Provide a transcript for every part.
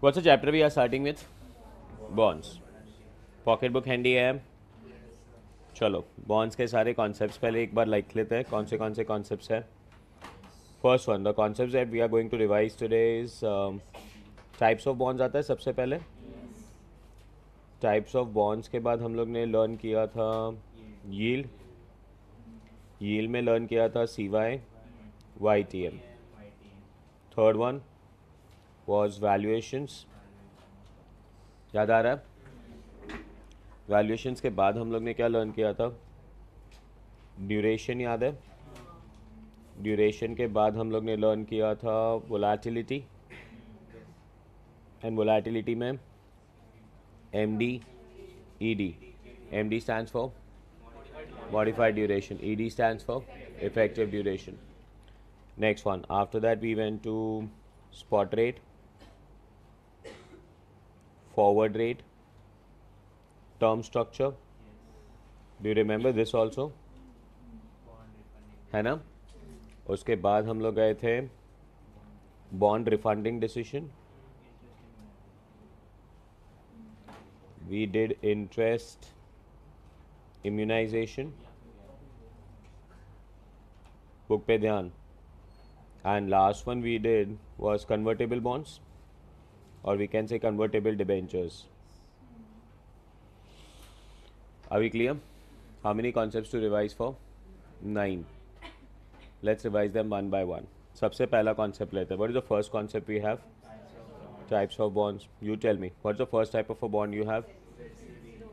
What's the chapter we are starting with? Bonds. Pocket book handy है चलो bones के सारे कॉन्सेप्ट पहले एक बार लाइक लेते हैं कौन से कौन से कॉन्सेप्ट है first one the concept that we are going to revise today is types of bonds आता है सबसे पहले टाइप्स ऑफ बॉन्ड्स के बाद हम लोग ने लर्न किया था यील यील्ड में लर्न किया था C Y Y T M third one was valuations याद आ रहा है वैल्यूएशंस के बाद हम लोग ने क्या लर्न किया था ड्यूरेशन याद है ड्यूरेशन के बाद हम लोग ने लर्न किया था वोलाटिलिटी एंड वोलाटिलिटी में M D E D M D stand for modified duration E D stand for effective duration next one after that we went to spot rate forward rate, term structure. Do you remember this also? है ना उसके बाद हम लोग गए थे bond refunding we did interest immunization book pe dhyan and last one we did was convertible bonds or we can say convertible debentures. Are we clear? How many concepts to revise for? Nine. Let's revise them one by one. सबसे पहला concept लेते हैं what is the first concept we have types of bonds you tell me what is the first type of a bond you have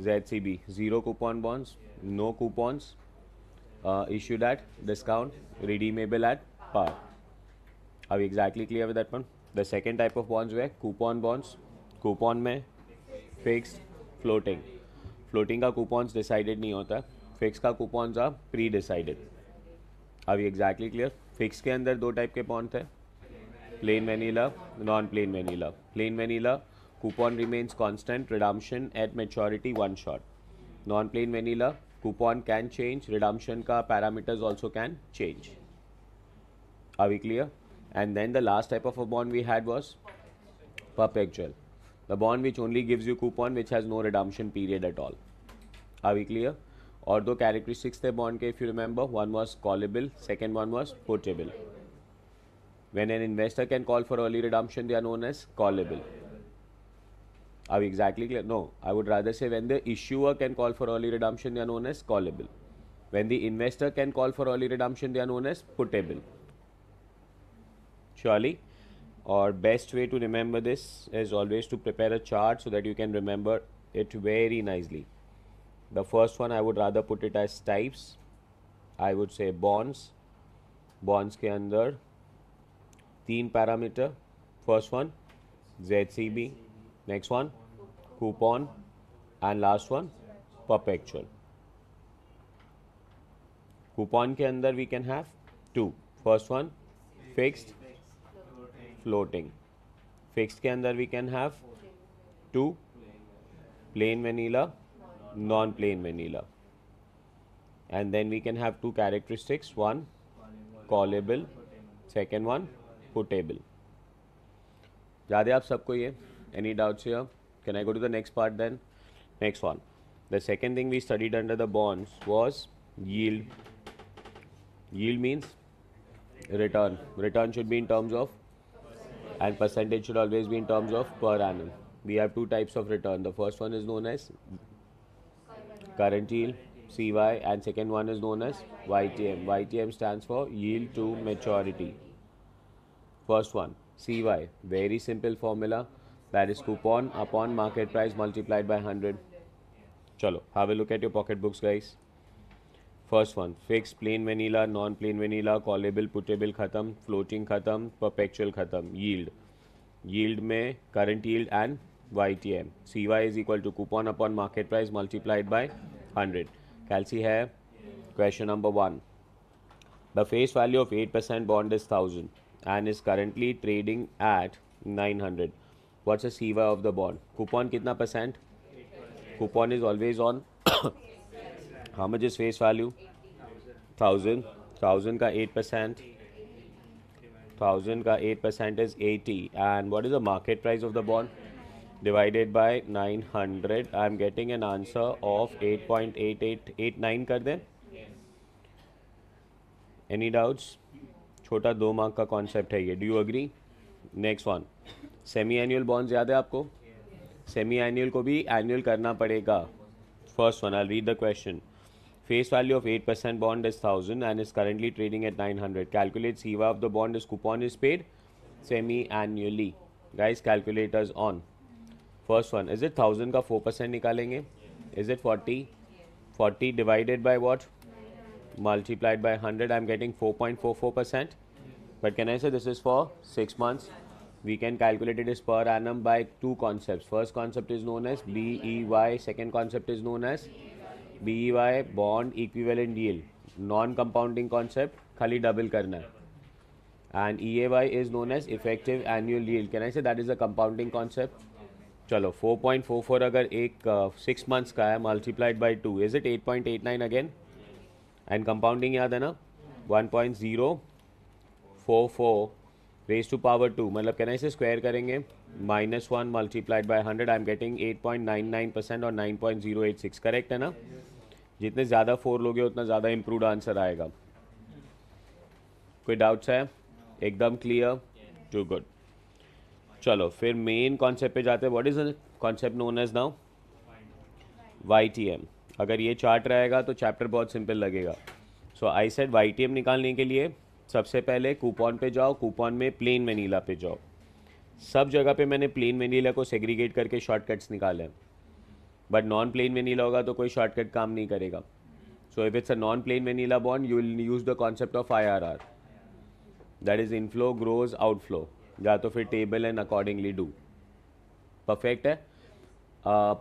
Z C B zero coupon issued at discount, redeemable at par. Are we exactly clear with that one? The second type of bonds were coupon bonds coupon में fix floating floating का coupons decided नहीं होता fix का coupons are pre decided अभी exactly clear fix के अंदर दो type के बॉन्ड थे plain vanilla non plain vanilla plain vanilla coupon remains constant redemption at maturity one shot non plain vanilla coupon can change redemption का parameters also can change अभी clear And then the last type of a bond we had was perpetual. The bond which only gives you coupon which has no redemption period at all. Are we clear? Or the characteristics the bond के if you remember one was callable second one was portable when an investor can call for early redemption they are known as callable are we exactly clear no I would rather say when the issuer can call for early redemption they are known as callable when the investor can call for early redemption they are known as putable surely or best way to remember this is always to prepare a chart so that you can remember it very nicely the first one i would rather put it as types i would say bonds bonds ke under teen parameter first one zcb next one coupon and last one perpetual coupon ke under we can have two first one fixed floating fixed के अंदर we can have two plain vanilla non plain vanilla and then we can have two characteristics one callable second one putable याद है आप any doubts here can I go to the next part then next one the second thing we studied under the bonds was yield yield means return return should be in terms of and percentage should always be in terms of per annum. We have two types of return. The first one is known as current yield CY and second one is known as YTM. YTM stands for yield to maturity. First one CY very simple formula that is coupon upon market price multiplied by 100. Chalo have a look at your pocketbooks guys. First one fix plain vanilla non plain vanilla callable putable ख़त्म floating ख़त्म perpetual ख़त्म yield yield में current yield and Y T M C Y is equal to coupon upon market price multiplied by hundred calci है question number one the face value of eight percent bond is thousand and is currently trading at nine hundred what's a C Y of the bond coupon कितना percent coupon is always on how much is face value thousand thousand का eight percent thousand का eight percent is eighty and what is the market price of the bond divided by nine hundred I am getting an answer of eight point eight eight eight nine कर दें any doubts छोटा दो mark का concept है ये do you agree next one semi annual bond याद है आपको सेमी एनुअल को भी एनुअल करना पड़ेगा first one I read the question Face value of 8% bond is 1000 and is currently trading at 900. Calculate CEVA of the bond is coupon is paid semi-annually. Guys, calculators on. First one, is it 1000 ka 4% percent nikalenge? Is it 40? 40 divided by what? Multiplied by 100, I'm getting 4.44%. But can I say this is for 6 months? we can calculate it is per annum by two concepts. First concept is known as BEY, second concept is known as B Y bond equivalent डील non compounding concept खाली double करना है and E A Y is known as effective annual डील can I say that is a compounding concept चलो 4.44 अगर एक six uh, months का है multiplied by two is it 8.89 again and compounding याद है ना 1.044 रेज टू पावर टू मतलब कहना इसे स्क्वायर करेंगे minus one multiplied by hundred I am getting eight point nine nine percent और nine point zero eight six correct है ना जितने ज़्यादा फोर लोगे उतना ज़्यादा इम्प्रूवड आंसर आएगा कोई डाउट्स है एकदम क्लियर टू गुड चलो फिर मेन कॉन्सेप्ट पे जाते हैं what is concept known as now Y अगर ये चार्ट रहेगा तो चैप्टर बहुत सिंपल लगेगा so I set Y T M निकालने के लिए सबसे पहले कूपन पे जाओ कूपन में प्लेन वनीला पे जाओ सब जगह पे मैंने प्लेन वनीला को सेग्रीगेट करके शॉर्टकट्स निकाले हैं बट नॉन प्लेन वेनीला होगा तो कोई शॉर्टकट काम नहीं करेगा so if it's a non plain vanilla bond you will use the concept of I R R that is inflow grows outflow या तो फिर table and accordingly do perfect है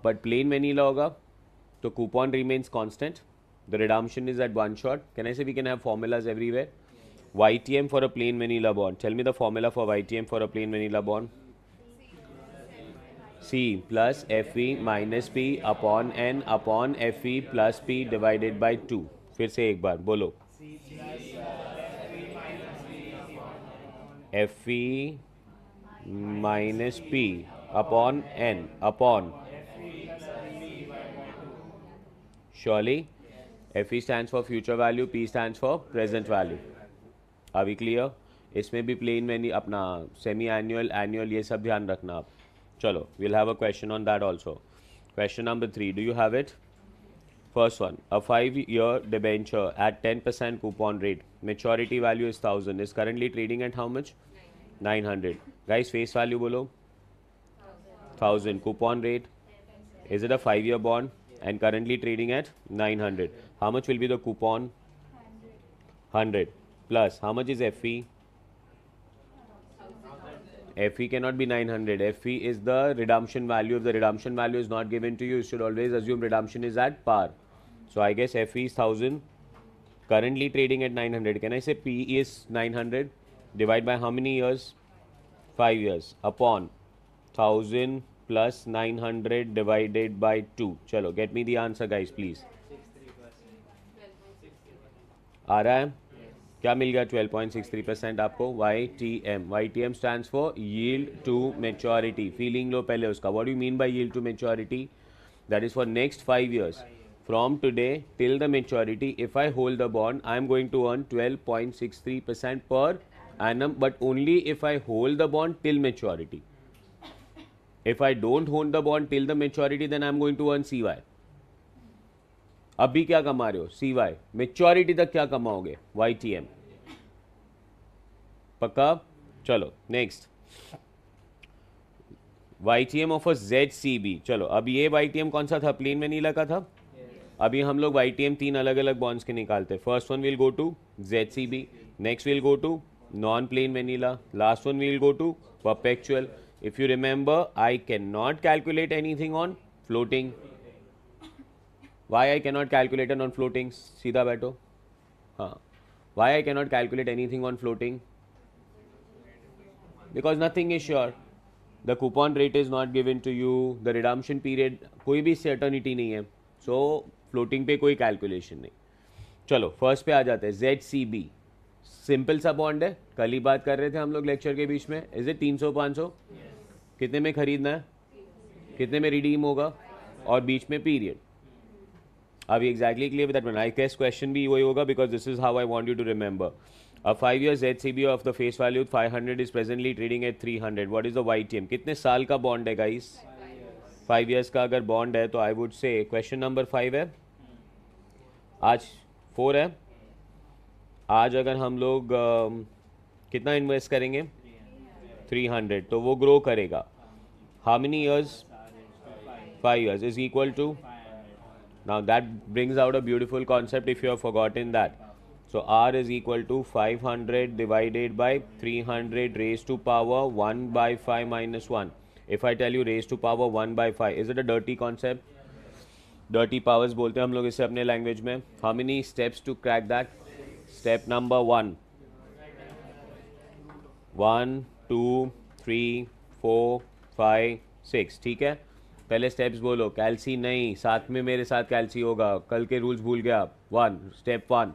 बट प्लेन वेनीला होगा तो coupon remains constant the redemption is at one shot can I say we can have formulas everywhere YTM for a plain vanilla bond. Tell me the formula for YTM for a plain vanilla bond. C plus F E minus P upon N upon F E plus P divided by two फिर से एक बार बोलो F E minus P upon N upon F E stand for future value P stand for present value अभी clear इसमें भी plane मैंने अपना सेमी एनुअल एनुअल ये सब ध्यान रखना आप Chalo, we'll have a question on that also. Question number three, do you have it? First one, a five-year debenture at 10% coupon rate, maturity value is 1000, is currently trading at how much? 900. Guys, face value below? 1000. Coupon rate? Is it a five-year bond? And currently trading at 900. How much will be the coupon? 100. Plus, how much is FE? FE cannot be 900. FE is the redemption value. If the redemption value is not given to you, you should always assume redemption is at par. So I guess FE is 1000. Currently trading at 900. Can I say PE is 900? Divide by how many years? 5 years. Upon 1000 plus 900 divided by 2. Chalo, get me the answer guys please. आ क्या मिल गया 12.63 percent आपको Y T M Y T M stand for yield to maturity feeling लो पहले उसका what you mean by yield to maturity that is for next five years from today till the maturity if I hold the bond I am going to earn twelve point six three percent per N annum but only if I hold the bond till maturity if I don't hold the bond till the maturity then I am going to earn C Y अभी क्या कमा रहे हो सी Y maturity तक क्या कमाओगे Y T M पक्का चलो next Y T M of a Z C B चलो अब ये वाई टी एम कौन सा था प्लेन में नहीं लगा था अभी हम लोग वाई टी एम तीन अलग अलग बॉन्ड्स के निकालते हैं first one will go to Z C B next will go to non plain vanilla last one will go to perpetual you remember I can not calculate anything on floating why I cannot calculate on floating सीधा बैठो हाँ why I cannot calculate anything on floating because nothing is sure the coupon rate is not given to you the redemption period कोई भी certainty नहीं है सो so, floating पे कोई calculation नहीं चलो फर्स्ट पे आ जाते हैं जेड सी बी सिंपल सा बॉन्ड है कल ही बात कर रहे थे हम लोग लेक्चर के बीच में इज इट तीन सौ पाँच सौ कितने में खरीदना है कितने में रिडीम होगा और बीच में पीरियड अभी exactly clear that one I test question भी वही होगा because this is how I want you to remember A five years HCB of the face value 500 is presently trading at 300. What is the YTM? कितने साल का bond है guys five years का अगर bond है तो I would say question number five है आज फोर है आज अगर हम लोग uh, कितना इन्वेस्ट करेंगे थ्री हंड्रेड तो वो ग्रो करेगा how many years five years is equal to Now that brings out a beautiful concept if you have forgotten that. So R is equal to 500 divided by 300 raised to power 1 by 5 minus 1. If I tell you raised to power 1 by 5, is it a dirty concept? Dirty powers बोलते हैं हम लोग इसे अपने language में how many steps to crack that step number one one two ठीक है पहले स्टेप्स बोलो कैल्सी नहीं साथ में मेरे साथ कैल्सी होगा कल के रूल्स भूल गया one step one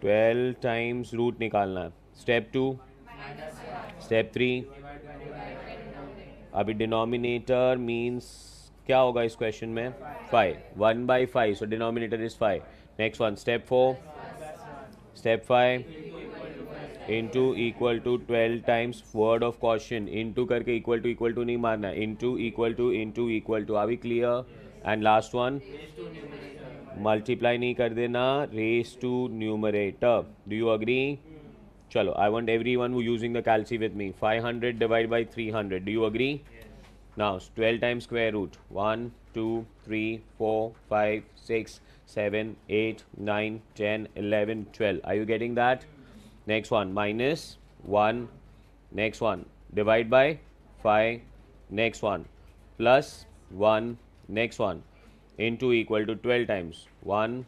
twelve times root निकालना है स्टेप टू स्टेप थ्री अभी डिनोमिनेटर मीन्स क्या होगा इस क्वेश्चन में five one by five so denominator is five next one step four step five into equal to twelve times word of question into करके equal to equal to नहीं मारना into equal to into equal to आवी clear and last one multiply नहीं कर देना raise to numerator do you agree चलो I want every one using the calci with me five hundred divide by three hundred do you agree now twelve times square root one two three four five six seven eight nine ten eleven twelve I you getting that next one minus 1, next one divide by 5, next one plus 1, next one into equal to 12 times 1,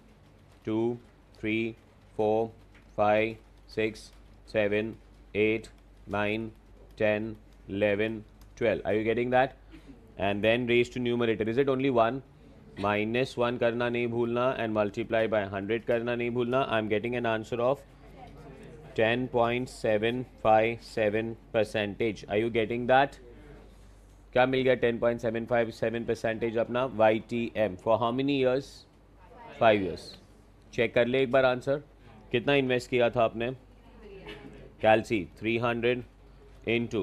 2, 3, 4, 5, 6, 7, 8, 9, 10, 11, 12. Are you getting that? And then raise to numerator. Is it only 1? Minus 1 karna nahi bhulna and multiply by 100 karna nahi bhulna. I am getting an answer of 10.757 percentage I you getting that क्या मिल गया 10.757 percentage अपना Y T M for how many years five years check कर ले एक बार answer कितना invest किया था आपने कैलसी 300 हंड्रेड इन टू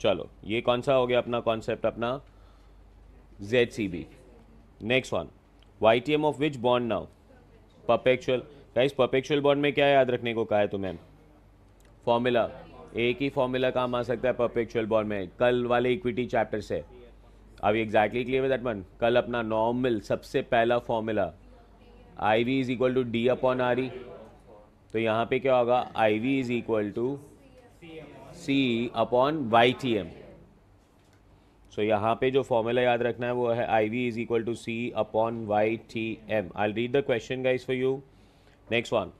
चलो ये कौन सा हो गया अपना कॉन्सेप्ट अपना Z C B next one Y T M of which bond now perpetual guys perpetual bond में क्या याद रखने को कहा है तुम्हें फॉर्मूला एक ही फॉर्मूला काम आ सकता है परपेक्चुअल बॉन्ड में कल वाले इक्विटी चैप्टर से अब एग्जैक्टली क्लियर है दैट वन कल अपना नॉर्मल सबसे पहला formula I V is equal to D upon R E तो यहाँ पे क्या होगा I V is equal to C upon Y T M so यहाँ पे जो फॉर्मूला याद रखना है वो है I V is equal to C upon Y T M I read the question guys for you next one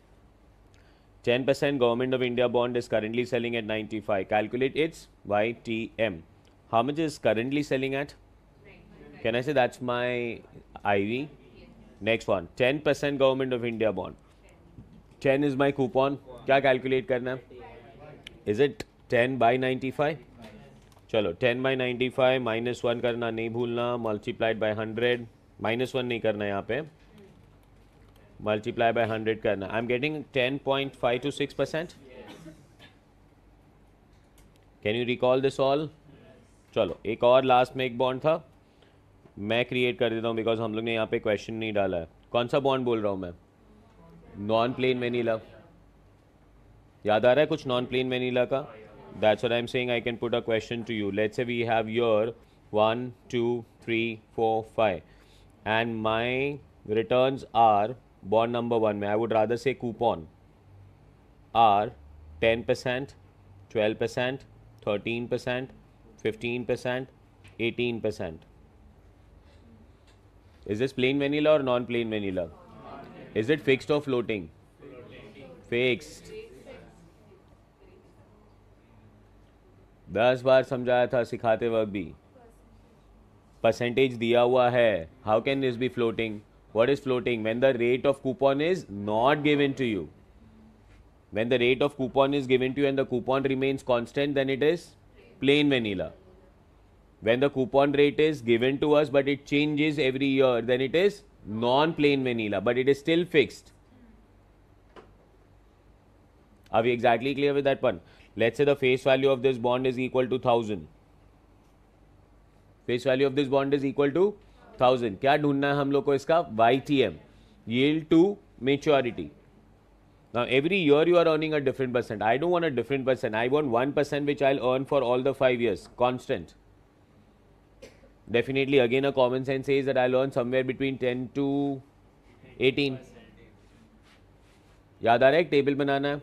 ten percent government of India bond is currently selling at ninety five calculate its Y T M how much is currently selling at can I say that's my I V next one ten percent government of India bond ten is my coupon क्या calculate करना है is it ten by ninety five चलो ten by ninety five minus one करना नहीं भूलना multiplied by hundred minus one नहीं करना यहाँ पे मल्टीप्लाई बाई हंड्रेड करना I am getting ten point five two six percent can you recall this all चलो एक और लास्ट में एक बॉन्ड था मैं क्रिएट कर देता हूँ बिकॉज हम लोग ने यहाँ पे क्वेश्चन नहीं डाला है कौन सा बॉन्ड बोल रहा हूँ मैं नॉन प्लेन वेनीला याद आ रहा है कुछ नॉन प्लेन वेनीला का That's what I'm saying. I can put a question to you. Let's say we have your 1, 2, 3, 4, 5. And my returns are bond number 1. I would rather say coupon are 10%, 12%, 13%, 15%, 18%. Is this plain vanilla or non plain vanilla? Is it fixed or floating? floating. Fixed. दस बार समझाया था सिखाते वक्त भी percentage दिया हुआ है how can this be floating what is floating when the rate of coupon is not given to you when the rate of coupon is given to and the coupon remains constant then it is plain vanilla when the coupon rate is given to us but it change is every year then it is non plain vanilla but it is still fixed अभी exactly clear with that point Let's say the face value of this bond is equal to 1000. Face value of this bond is equal to thousand. क्या ढूंढना है हम लोग को इसका YTM, yield to maturity. Now every year you are earning a different percent. I don't want a different percent. I want one percent which I'll earn for all the five years, constant. Definitely, again a common sense says that I'll earn somewhere between 10 to 18. याद आ रहा है एक table बनाना है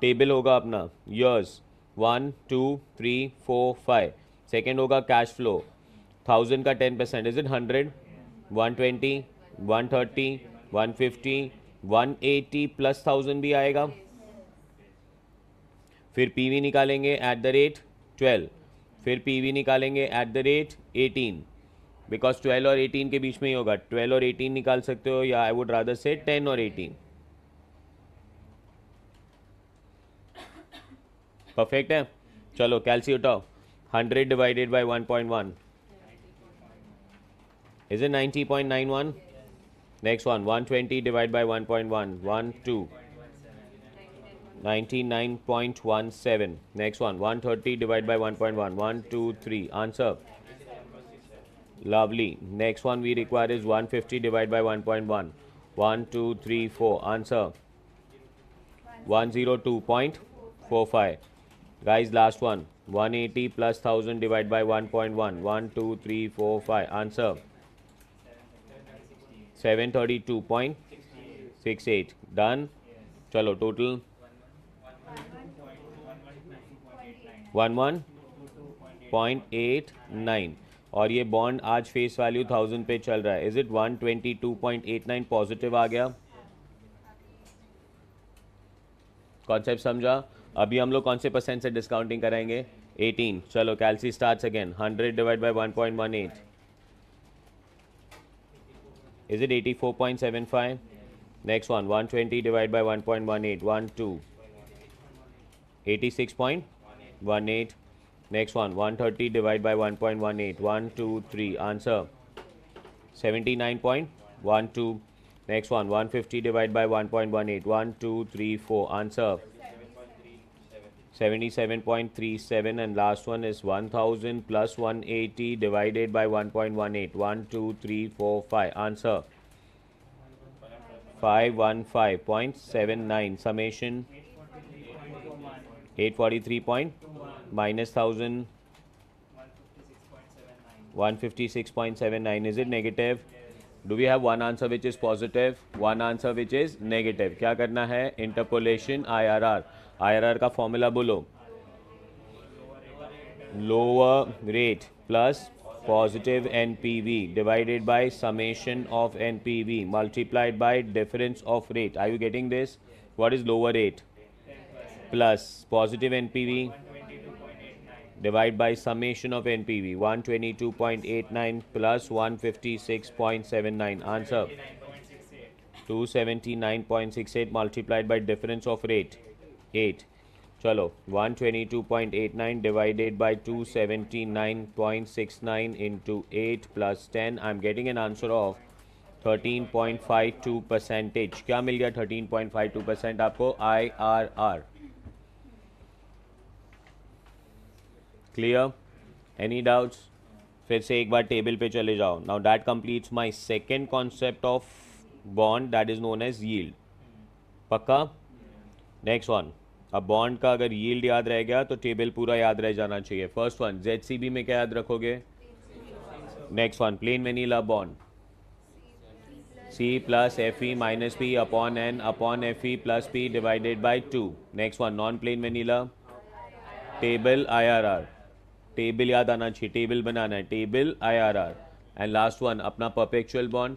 table होगा अपना years one two three four five second होगा कैश फ्लो थाउजेंड का ten percent is it hundred one twenty one thirty one fifty one eighty plus thousand भी आएगा फिर पीवी निकालेंगे एट द रेट ट्वेल्व फिर PV निकालेंगे at the rate eighteen because twelve और eighteen के बीच में ही होगा ट्वेल्व और एटीन निकाल सकते हो या I would rather say ten और एटीन परफेक्ट है चलो कैलसी उठाओ hundred divided by one point one is it ninety point nine one next one one twenty divide by one point one one two ninety nine point one seven next one one thirty divide by one point one one two three answer lovely next one we require is 150 divided by 1.1 1 2 3 4 answer 102.45 guys last one one eighty plus thousand divide by one point one one two three four five answer seven thirty two point six eight done चलो total one one point eight nine और ये bond आज face value thousand पे चल रहा है is it one twenty two point eight nine positive आ गया कॉन्सेप्ट समझा अभी हम लोग कौन से परसेंट से डिस्काउंटिंग कराएंगे 18 चलो calci start again 100 divide by 1.18 is it 84.75 next one 120 divide by 1.18 12 86.18 next one 130 divide by 1.18 1 2 3 answer 79.12 next one 150 divide one 1.18 1 2 3 4 answer 77.37 and last one is 1000 plus 180 divided by 1.18 1 2 3 4 5 answer 515.79 summation 843. Point, minus 1000 156.79 is it negative do we have one answer which is positive one answer which is negative क्या करना है interpolation IRR R R का formula बोलो lower rate plus positive NPV divided by summation of V multiplied by difference of rate are you getting this what is lower rate plus positive NPV divide by summation of NPV 122.89 plus nine answer 279.68 multiplied by difference of rate eight चलो one twenty two two point point eight nine nine nine divided by seventy into eight plus ten I am getting an answer of thirteen point five two percentage क्या मिल गया thirteen point five two percent आपको I R R clear any doubts फिर से एक बार table पे चले जाओ now that completes my second concept of bond that is known as yield पक्का नेक्स्ट वन अब बॉन्ड का अगर यील्ड याद रह गया तो टेबल पूरा याद रह जाना चाहिए first one Z C B में क्या याद रखोगे next one plain vanilla bond C plus F E minus P upon N upon F E plus P divided by two next one non plain vanilla table I R R table याद आना चाहिए table बनाना है table I R R and last one अपना perpetual bond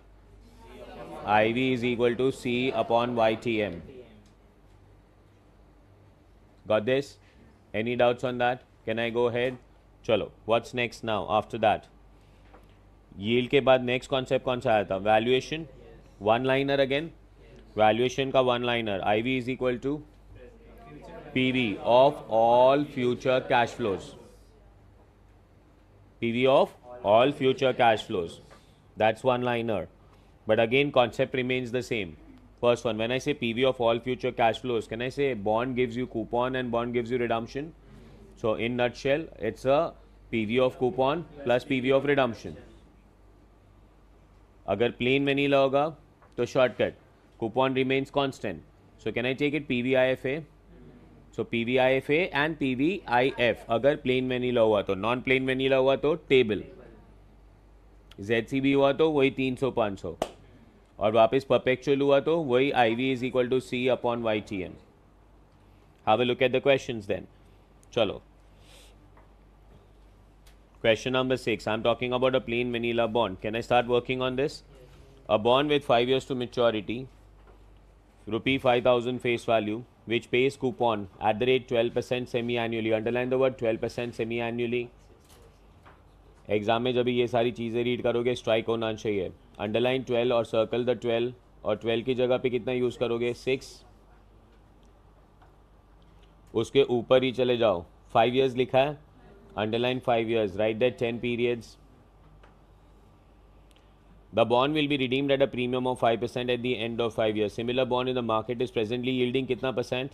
I V is equal to C upon Y T M Got this? Any doubts on that? Can I go ahead? Chalo. What's next now after that? Yield ke baad next concept kaun sa aaya tha? Valuation. One liner again. Valuation ka one liner. IV is equal to PV of all future cash flows. PV of all future cash flows. That's one liner. But again, concept remains the same. First one, when I say PV of all future cash flows, can I say bond gives you coupon and bond gives you redemption? So in nutshell, it's a PV of coupon plus PV of redemption. अगर plain vanilla होगा तो shortcut coupon remains constant. So can I take it PVIFA? So PVIFA and PVIF. अगर plain vanilla हुआ तो non plain vanilla हुआ तो table. ZCB हुआ तो वही 300 500. और वापस परपेक्चुअल हुआ तो वही I V is equal to C upon Y T N have a look at the question then चलो question number six I am talking about a plain vanilla bond can I start working on this a bond with five years to maturity rupee five thousand face value which pays coupon at the rate twelve percent semi annually underline the word twelve percent semi annually exam में जब ये सारी चीज़ें read करोगे strike होना चाहिए underline twelve और circle the twelve और ट्वेल्व की जगह पे कितना यूज़ करोगे सिक्स उसके ऊपर ही चले जाओ फाइव इयर्स लिखा है underline five years right that ten periods the bond will be redeemed at a premium of five percent at the end of five year similar bond in the market is presently yielding कितना percent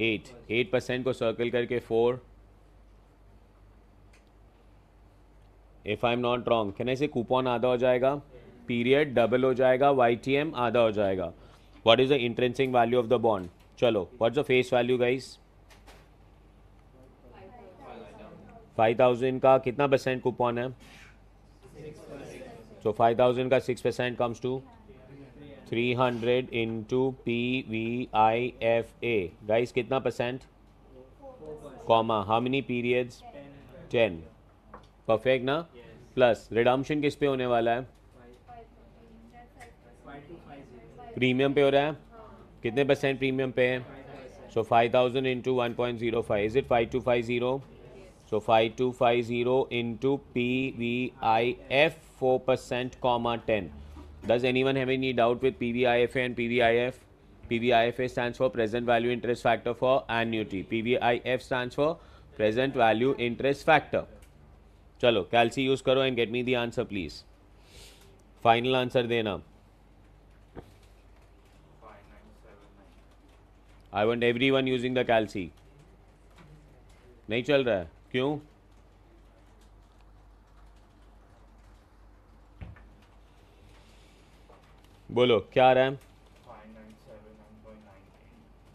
at eight percent को circle करके four if I am not wrong कहने से coupon आधा हो जाएगा period double हो जाएगा वाई टी एम आधा हो जाएगा what is the intrinsic value of the bond चलो what the face value guys five thousand का कितना परसेंट कूपन है सो फाइव थाउजेंड का six percent comes to three hundred to P V I F A guys कितना percent comma how many periods ten perfect ना plus redemption किस पे होने वाला है प्रीमियम पे हो रहा है कितने परसेंट प्रीमियम पे है so five thousand into one point zero five is it five two five zero so five two five zero into P V I F four percent comma ten does any one have any doubt with P V I F and P V I F P V I F A stand for present value interest factor for annuity P V I F stand for present value interest factor चलो calci use करो and get me the answer please final answer देना I want every one using the calci नहीं चल रहा है क्यों बोलो क्या आ रहा है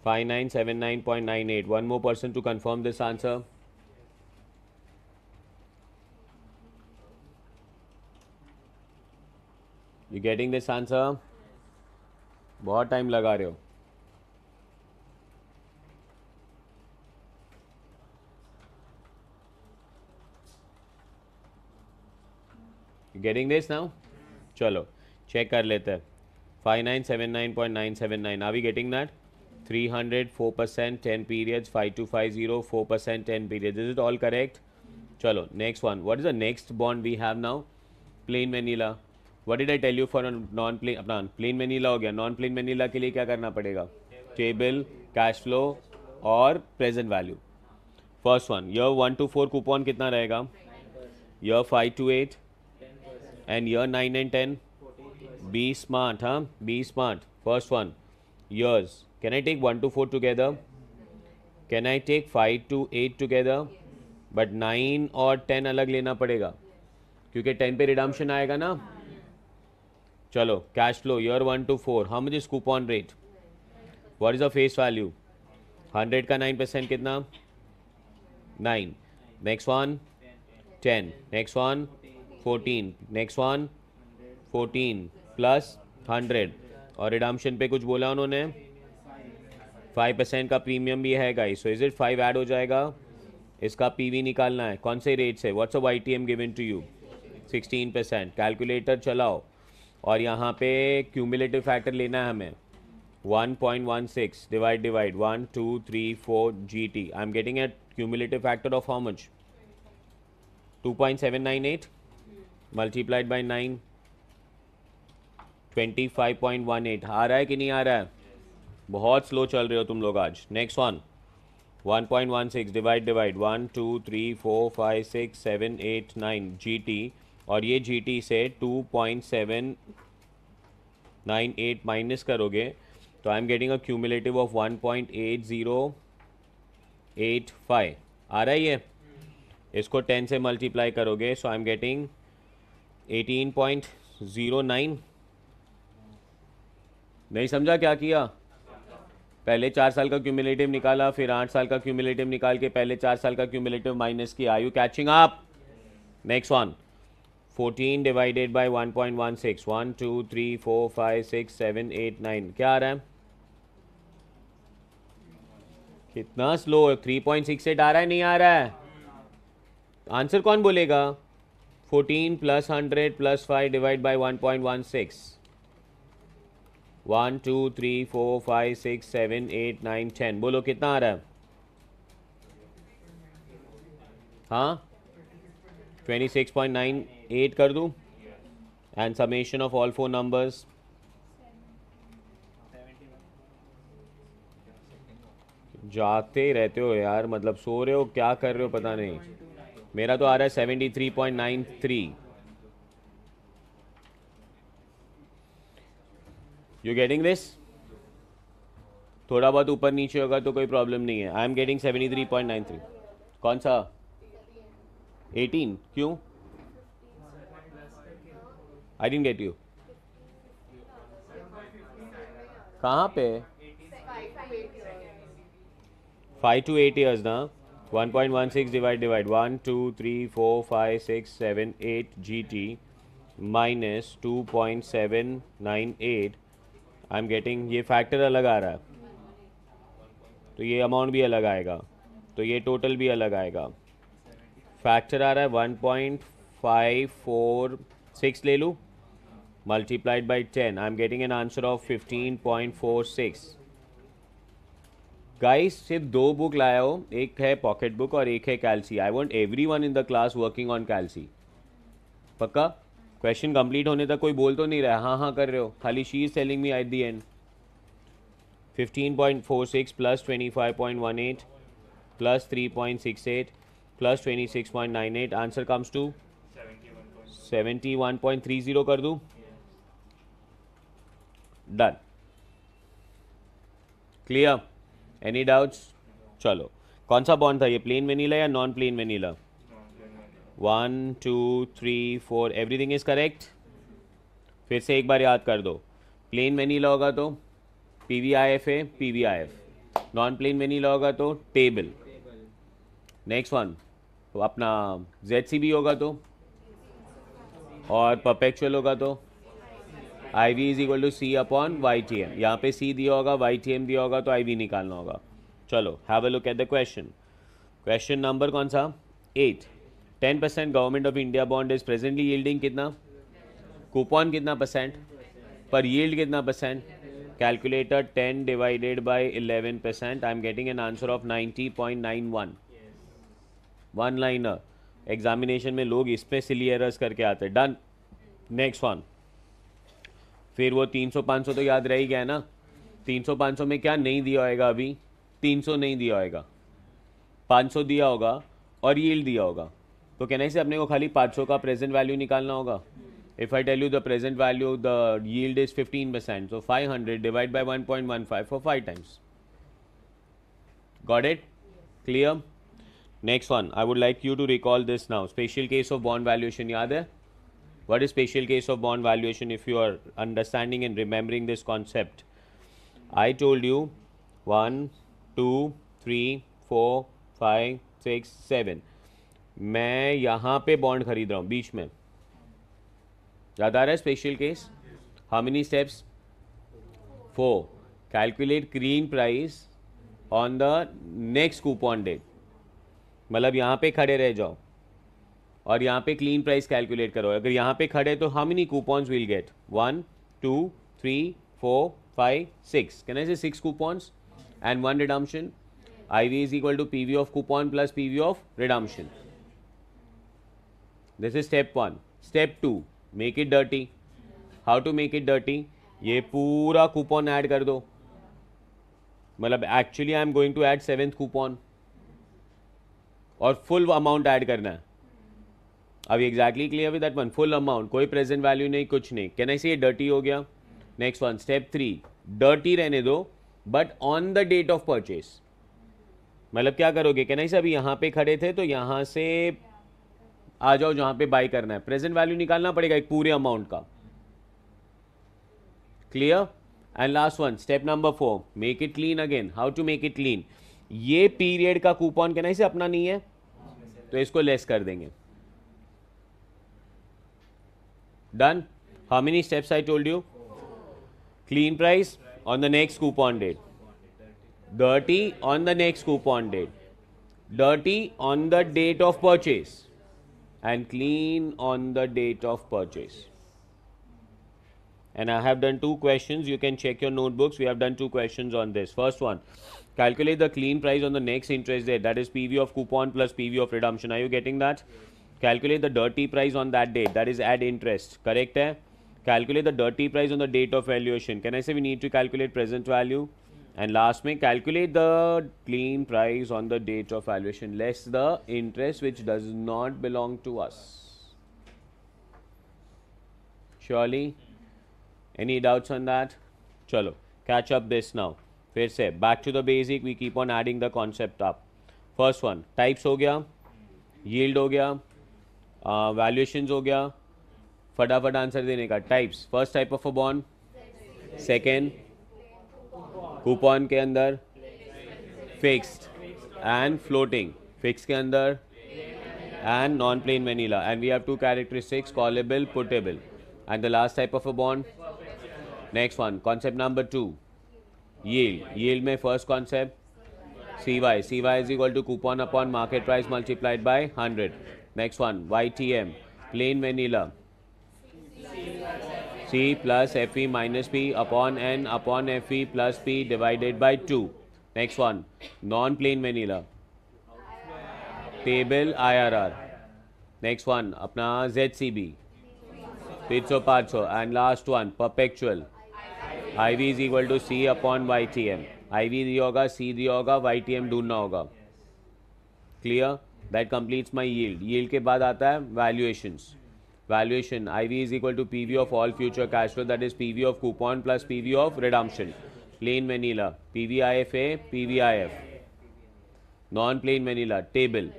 five nine seven nine point nine eight one more person to confirm this answer you getting this answer बहुत टाइम लगा रहे हो गेटिंग दिस नाउ चलो चेक कर लेते हैं five nine seven nine point nine seven nine are we getting that three hundred four percent ten periods five two five zero four percent ten periods is it all correct चलो next one what is the next bond we have now plain vanilla what did I tell you for non plain अपना plain vanilla हो गया non plain vanilla के लिए क्या करना पड़ेगा table cash flow और present value first one your one two four coupon कितना रहेगा your five two eight and year nine and ten be smart हाँ be smart first one years can I take one two four together can I take five two eight together but nine और ten अलग लेना पड़ेगा क्योंकि ten पे redemption आएगा ना चलो cash flow year one two four how मुझे is coupon rate what is the face value hundred का नाइन परसेंट कितना nine next one ten next one fourteen next one fourteen plus hundred और redemption पे कुछ बोला उन्होंने five percent का premium भी है guys so is it five add हो जाएगा इसका पीवी निकालना है कौन से रेट से what's a Y T M given to you sixteen percent calculator चलाओ और यहाँ पे क्यूमुलेटिव फैक्टर लेना है हमें one point one six divide divide one two three four G T I am getting at cumulative factor of how much two point seven nine eight multiplied by nine twenty five point one eight आ रहा है कि नहीं आ रहा है बहुत slow चल रहे हो तुम लोग आज next one one point one six divide divide one two three four five six seven eight nine G T और ये जी टी से two point seven nine eight minus करोगे तो I am getting a cumulative of one point eight zero eight five आ रहा है ये हम्म। इसको टेन से मल्टीप्लाई करोगे so I am getting eighteen point zero nine नहीं समझा क्या किया पहले चार साल का क्यूमुलेटिव निकाला फिर आठ साल का क्यूमुलेटिव निकाल के पहले चार साल का क्यूमुलेटिव माइनस की आयु कैचिंग आप next one fourteen divided by one point one six one two three four five six seven eight nine क्या आ रहा है कितना स्लो है थ्री पॉइंट सिक्स एट आ रहा है नहीं आ रहा है आंसर कौन बोलेगा fourteen plus hundred plus five divide by one point one six one two three four five six seven eight nine ten बोलो कितना आ रहा है हाँ twenty six point nine eight कर दूँ and summation of all four numbers जाते रहते हो यार मतलब सो रहे हो क्या कर रहे हो पता नहीं मेरा तो आ रहा है seventy three point nine three you getting this थोड़ा बहुत ऊपर नीचे होगा तो कोई प्रॉब्लम नहीं है I am getting seventy three point nine three कौन सा एटीन क्यों आई डेंट गेट यू कहाँ पे फाइव टू एट ईयर्स ना one one one point six divide divide two three four five six seven eight G T minus two point seven nine eight I am getting ये factor अलग आ रहा है तो ये अमाउंट भी अलग आएगा तो ये टोटल भी अलग आएगा फैक्टर आ रहा है one point five four six ले लूँ multiplied by ten I am getting an answer of fifteen point four six guys सिर्फ दो बुक लाया हो एक है पॉकेट बुक और एक है कैलसी I want every one in the class working on कैलसी पक्का क्वेश्चन कंप्लीट होने तक कोई बोल तो नहीं रहा हाँ हाँ कर रहे हो खाली she is selling me at the end fifteen point four six plus twenty five point one eight plus three point six eight plus twenty six point nine eight answer comes to seventy one point three zero कर दूँ done clear any doubts चलो कौन सा bond था ये plain vanilla या non plain vanilla one two three four everything is correct फिर से एक बार याद कर दो प्लेन वेनीला होगा तो P V I F A P V I F non plain vanilla होगा तो टेबल नेक्स्ट वन अपना जेड सी बी होगा तो और परपेक्चुअल होगा तो I V is equal to C upon Y T M यहाँ पे सी दिया होगा वाई टी एम दिया होगा तो आई वी निकालना होगा चलो have a look at the question question number कौन सा eight ten percent government of India bond is presently yielding कितना कूपन कितना परसेंट पर यील्ड कितना percent calculator ten divided by eleven percent I am getting an answer of ninety point nine one one liner examination में लोग इस सिली errors करके आते done next one फिर वो तीन सौ पाँच सौ तो याद रह ही गया ना तीन सौ पाँच सौ में क्या नहीं दिया होगा अभी तीन सौ नहीं दिया होगा पाँच सौ दिया होगा और यील्ड दिया होगा तो कहना से अपने को खाली पाँच सौ का प्रेजेंट वैल्यू निकालना होगा if I tell you the present value the yield is fifteen percent so five hundred divide by one point one five for five times got it clear next one I would like you to recall this now special case of bond valuation याद है what is special case of bond valuation if you are understanding and remembering this concept i told you 1 2 3 4 5 6 7 मैं यहाँ पे bond खरीद रहा हूँ बीच में याद आ रहा है special case how many steps four calculate green price on the next coupon date मतलब यहाँ पे खड़े रह जाओ और यहाँ पे क्लीन प्राइस कैलकुलेट करो अगर यहाँ पे खड़े तो how many coupons will get one two three four five six can I say six coupons and one redemption I V is equal to P V of coupon plus P V of redemption this is step one step two make it dirty how to make it dirty ये पूरा coupon add कर दो मतलब actually I am going to add seventh coupon और full amount add करना है अभी exactly clear with that one full amount कोई प्रेजेंट वैल्यू नहीं कुछ नहीं कैन आई सी डर्टी हो गया next one step three dirty रहने दो but on the date of purchase मतलब क्या करोगे कैन आई से अभी यहाँ पे खड़े थे तो यहाँ से आ जाओ जहाँ पे बाई करना है प्रेजेंट वैल्यू निकालना पड़ेगा एक पूरे अमाउंट का clear and last one step number four make it clean again how to make it clean ये पीरियड का कूपन कैन आई से अपना नहीं है तो इसको लेस कर देंगे Done? How many steps I told you? Clean price on the next coupon date. Dirty on the next coupon date. Dirty on the date of purchase. And clean on the date of purchase. And I have done two questions. You can check your notebooks. We have done two questions on this. First one, calculate the clean price on the next interest date. That is PV of coupon plus PV of redemption. Are you getting that? Calculate the dirty price on that date. That is add interest. Correct? Hai? Calculate the dirty price on the date of valuation. Can I say we need to calculate present value? And last may calculate the clean price on the date of valuation less the interest which does not belong to us. Surely? Any doubts on that? Chalo, catch up this now. फिर back to the basic. We keep on adding the concept up. First one, types. हो गया Yield. हो गया valuation हो गया फटाफट answer देने का types first type of a bond second coupon के अंदर फिक्स्ड एंड फ्लोटिंग फिक्स के अंदर and non plain vanilla and we have two characteristics callable putable and the last type of a bond next one concept number two yield में first concept C Y C Y is equal to coupon upon market price multiplied by hundred Next one, YTM, plain vanilla. C plus Fe minus P upon N upon Fe plus P divided by 2. Next one, non-plain vanilla. Table IRR. Next one, अपना ZCB. 300, 500. And last one, perpetual. IV is equal to C upon YTM. IV दिया होगा, C दिया होगा, YTM ढूंढना होगा. Clear? That completes my yield yield के बाद आता है valuations valuation I V is equal to P V of all future cash flow that is P V of coupon plus P V of redemption plain vanilla P V I F A P V I F non plain vanilla table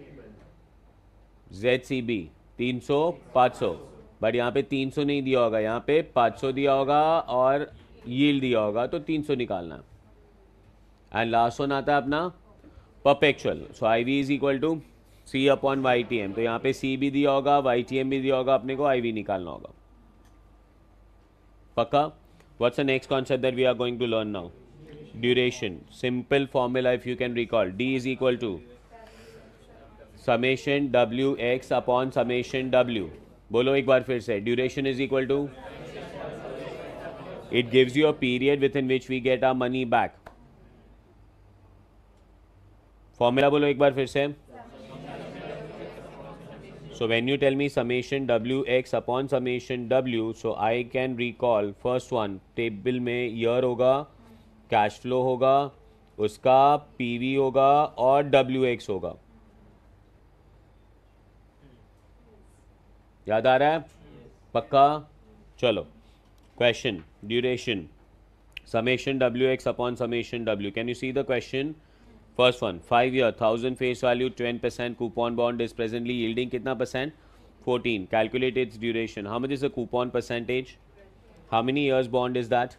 Z C B तीन सौ पाँच सौ but यहाँ पे तीन सौ नहीं दिया होगा यहाँ पे पाँच सौ दिया होगा और यील्ड दिया होगा तो तीन सौ निकालना एंड लास्ट वन आता है अपना perpetual so I V is equal to C upon Y T M तो यहाँ पे सी भी दिया होगा वाई टी एम भी दिया होगा अपने को आई वी निकालना होगा पक्का what's the next concept that we are going to learn now duration simple formula if you can recall D is equal to summation W X upon summation W बोलो एक बार फिर से duration is equal to it gives you a period within which we get our money back formula बोलो एक बार फिर से So when you tell me summation w x upon summation W, so I can recall first one table mein year hoga cash flow hoga उसका PV होगा और Wx होगा याद आ रहा है पक्का चलो question duration summation W X upon summation W can you see the question first one five year thousand face value ten percent coupon bond is presently yielding कितना percent fourteen calculate its duration how much is a coupon percentage how many years bond is that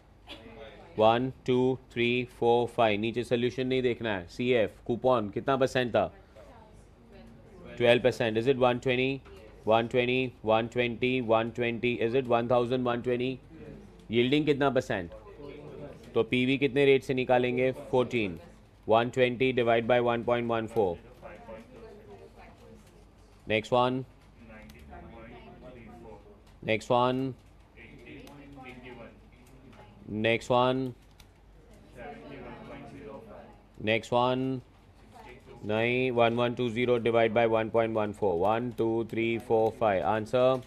one two three four five नीचे solution नहीं देखना है C F coupon कितना percent था twelve percent is it one twenty one twenty one twenty one twenty is it one thousand one twenty yielding कितना percent तो P V कितने rate से निकालेंगे fourteen 120 divided by 1.14. Next one. Next one. Next one. Next one. 9, divided by 1.14. 1, 2, 3, 4, 5. Answer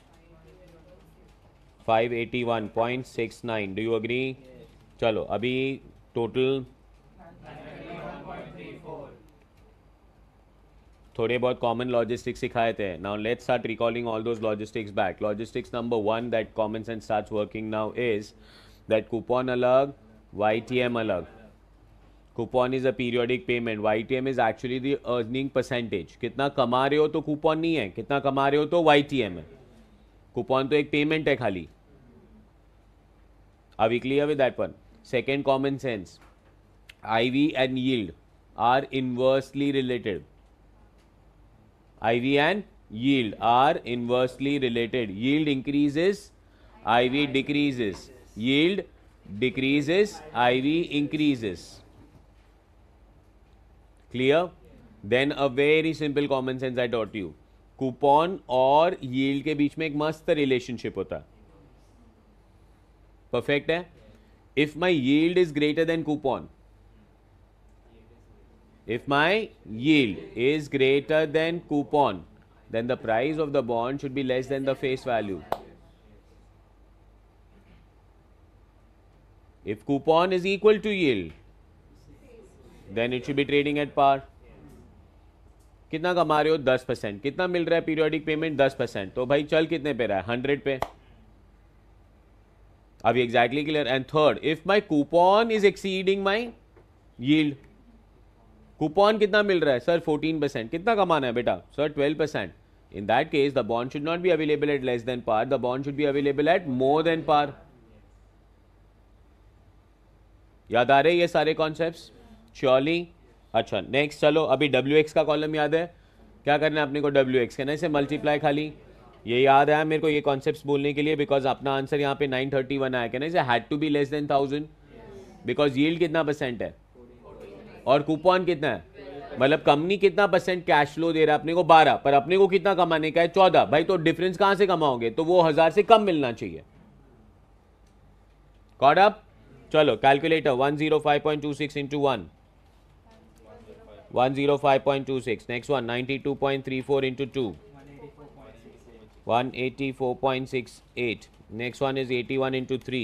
581.69. Do you agree? चलो अभी total. थोड़े बहुत common logistics सिखाए थे now let's start recalling all those logistics back logistics number one that common sense start working now is that coupon अलग Y T M अलग coupon is a periodic payment Y T M is actually the earning percentage कितना कमा रहे हो तो coupon नहीं है कितना कमा रहे हो तो वाई टी एम है कूपन तो एक पेमेंट है खाली are we clear with that one second common sense I V and yield are inversely related I V and yield are inversely related yield increases I V decreases yield decreases I V increases clear then a very simple common sense I dot you coupon और yield के बीच में एक मस्त relationship होता है perfect है if my yield is greater than coupon If my yield is greater than coupon, then the price of the bond should be less than the face value. If coupon is equal to yield, then it should be trading at par. कितना कमा रहे हो दस percent कितना मिल रहा है periodic payment दस परसेंट तो भाई चल कितने पे रहा है हंड्रेड पे अभी exactly clear and third if my coupon is exceeding my yield coupon कितना मिल रहा है सर 14 परसेंट कितना कमाना है बेटा sir 12 percent in that case the bond should not be available at less than par the bond should be available at more than par याद आ रहे ये सारे कॉन्सेप्ट श्योरली अच्छा नेक्स्ट चलो अभी डब्ल्यू एक्स का कॉलम याद है क्या करना है अपने को डब्ल्यू एक्स कहना इसे मल्टीप्लाई खाली ये याद आया मेरे को ये कॉन्सेप्ट बोलने के लिए बिकॉज अपना आंसर यहाँ पे नाइन थर्टी वन आया कहना इसे had to be less than thousand because yield कितना परसेंट है और कूपन कितना है मतलब कंपनी कितना परसेंट कैश फ्लो दे रहा है अपने को बारह पर अपने को कितना कमाने का है चौदह भाई तो डिफरेंस कहां से कमाओगे तो वो हजार से कम मिलना चाहिए कॉड अप चलो calculator one zero five point two six into one one zero five point two six next one ninety two point three four into two one eighty four point six eight next one is eighty one into three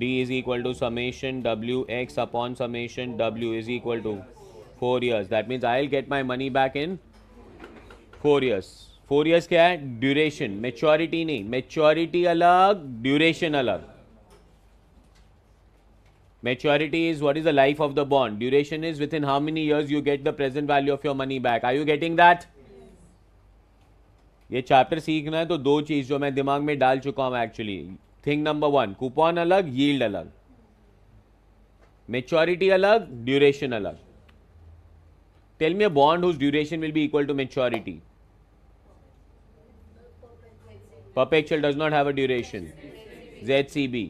d is equal to summation wx upon summation w is equal to 4 years that means i'll get my money back in four years फोर years क्या है duration maturity नहीं maturity अलग duration अलग maturity is what is the life of the bond duration is within how many years you get the present value of your money back are you getting that ये chapter सीखना है तो दो चीज़ जो मैं दिमाग में डाल चुका हूं actually thing number one coupon अलग यील्ड अलग मेच्योरिटी अलग ड्यूरेशन अलग tell me a bond whose duration will be equal to maturity पपेक्चुअल does not have a duration Z C B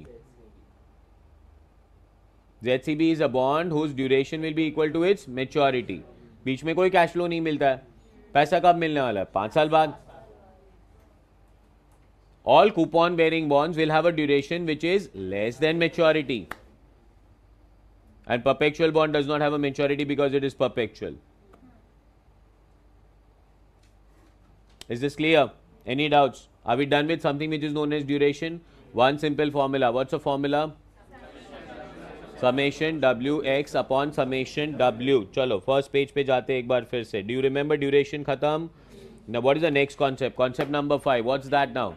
Z C B is a bond whose duration will be equal to its maturity बीच में कोई cash flow नहीं मिलता है पैसा कब मिलने वाला है पांच साल बाद all coupon bearing bonds will have a duration which is less than maturity. And perpetual bond does not have a maturity because it is perpetual. Is this clear? Any doubts? Are we done with something which is known as duration? One simple formula. What's a formula? summation w x upon summation w. Chalo, first page pe jaate ek हैं एक se. Do you remember duration? Duration खत्म Now, what is the next concept? Concept number five. What's that now?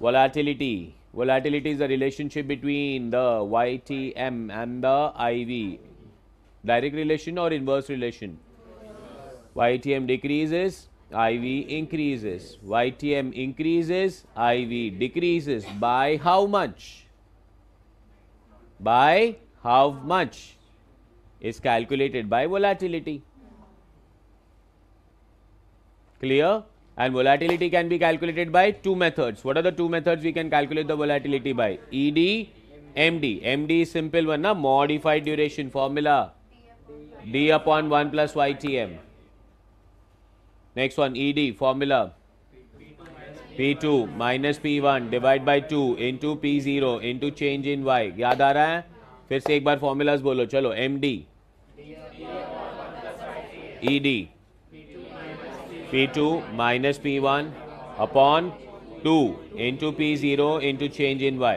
Volatility. Volatility is the relationship between the YTM and the IV. Direct relation or inverse relation? YTM decreases, IV increases. YTM increases, IV decreases. By how much? By how much is calculated by volatility. Clear? And volatility can be calculated by two methods. What are the two methods we can calculate the volatility by? ED, MD. MD is simple one, na? modified duration formula. D upon 1 plus YTM. Next one, ED formula. P2 minus P1 divide by 2 into P0 into change in Y. Yaad आ रहा है फिर से एक बार formulas P2 one upon two into P zero into change in Y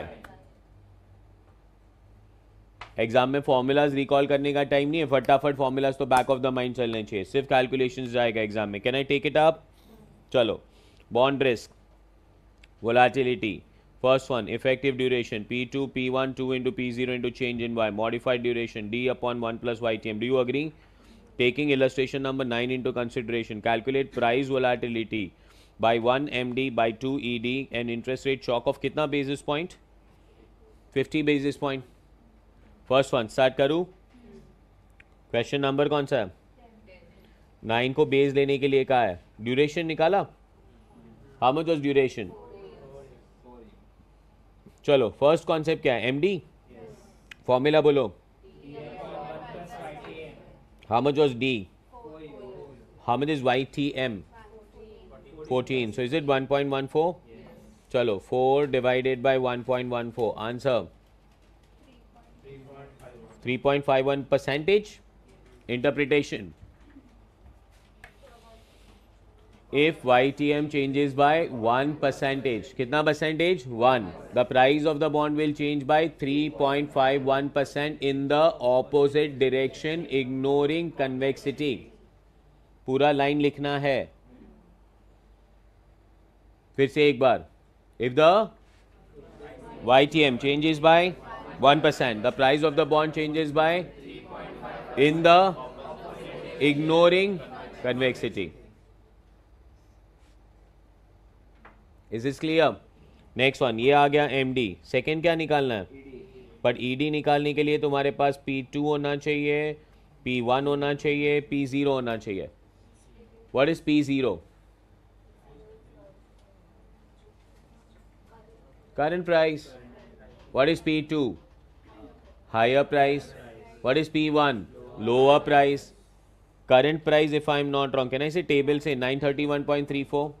exam में formulas recall करने का टाइम नहीं है फटाफट फॉर्मूलाज तो बैक ऑफ द माइंड चलने चाहिए सिर्फ कैलकुलेशन जाएगा एग्जाम में can I take it up चलो bond risk volatility first one effective duration P two P one two into P zero into change in Y modified duration D upon one plus Y T M do you agree taking illustration number 9 into consideration calculate price volatility by 1 md by 2 ed and interest rate shock of kitna basis point 50 basis point first one start करूं question number कौन सा है nine को base लेने के लिए कहा है ड्यूरेशन निकाला हाउ मच वॉज ड्यूरेशन चलो फर्स्ट कॉन्सेप्ट क्या है एमडी फॉर्मूला बोलो How much was D? 4. How much is YTM? 14. 14. So is it 1.14? Yes. Chalo, 4 divided by 1.14. Answer? 3.51 percentage. Interpretation? If Y T M changes by one percentage कितना percentage one the price of the bond will change by three point five one percent in the opposite direction ignoring convexity पूरा line लिखना है फिर से एक बार if the Y T M changes by one percent the price of the bond changes by in the ignoring convexity is is clear next one ये आ गया एम डी सेकेंड क्या निकालना है बट ई डी निकालने के लिए तुम्हारे पास पी टू होना चाहिए पी वन होना चाहिए पी जीरो होना चाहिए what is P zero current price what is P two higher price what is P one lower price current price if I am not wrong can I say table से nine thirty one point three four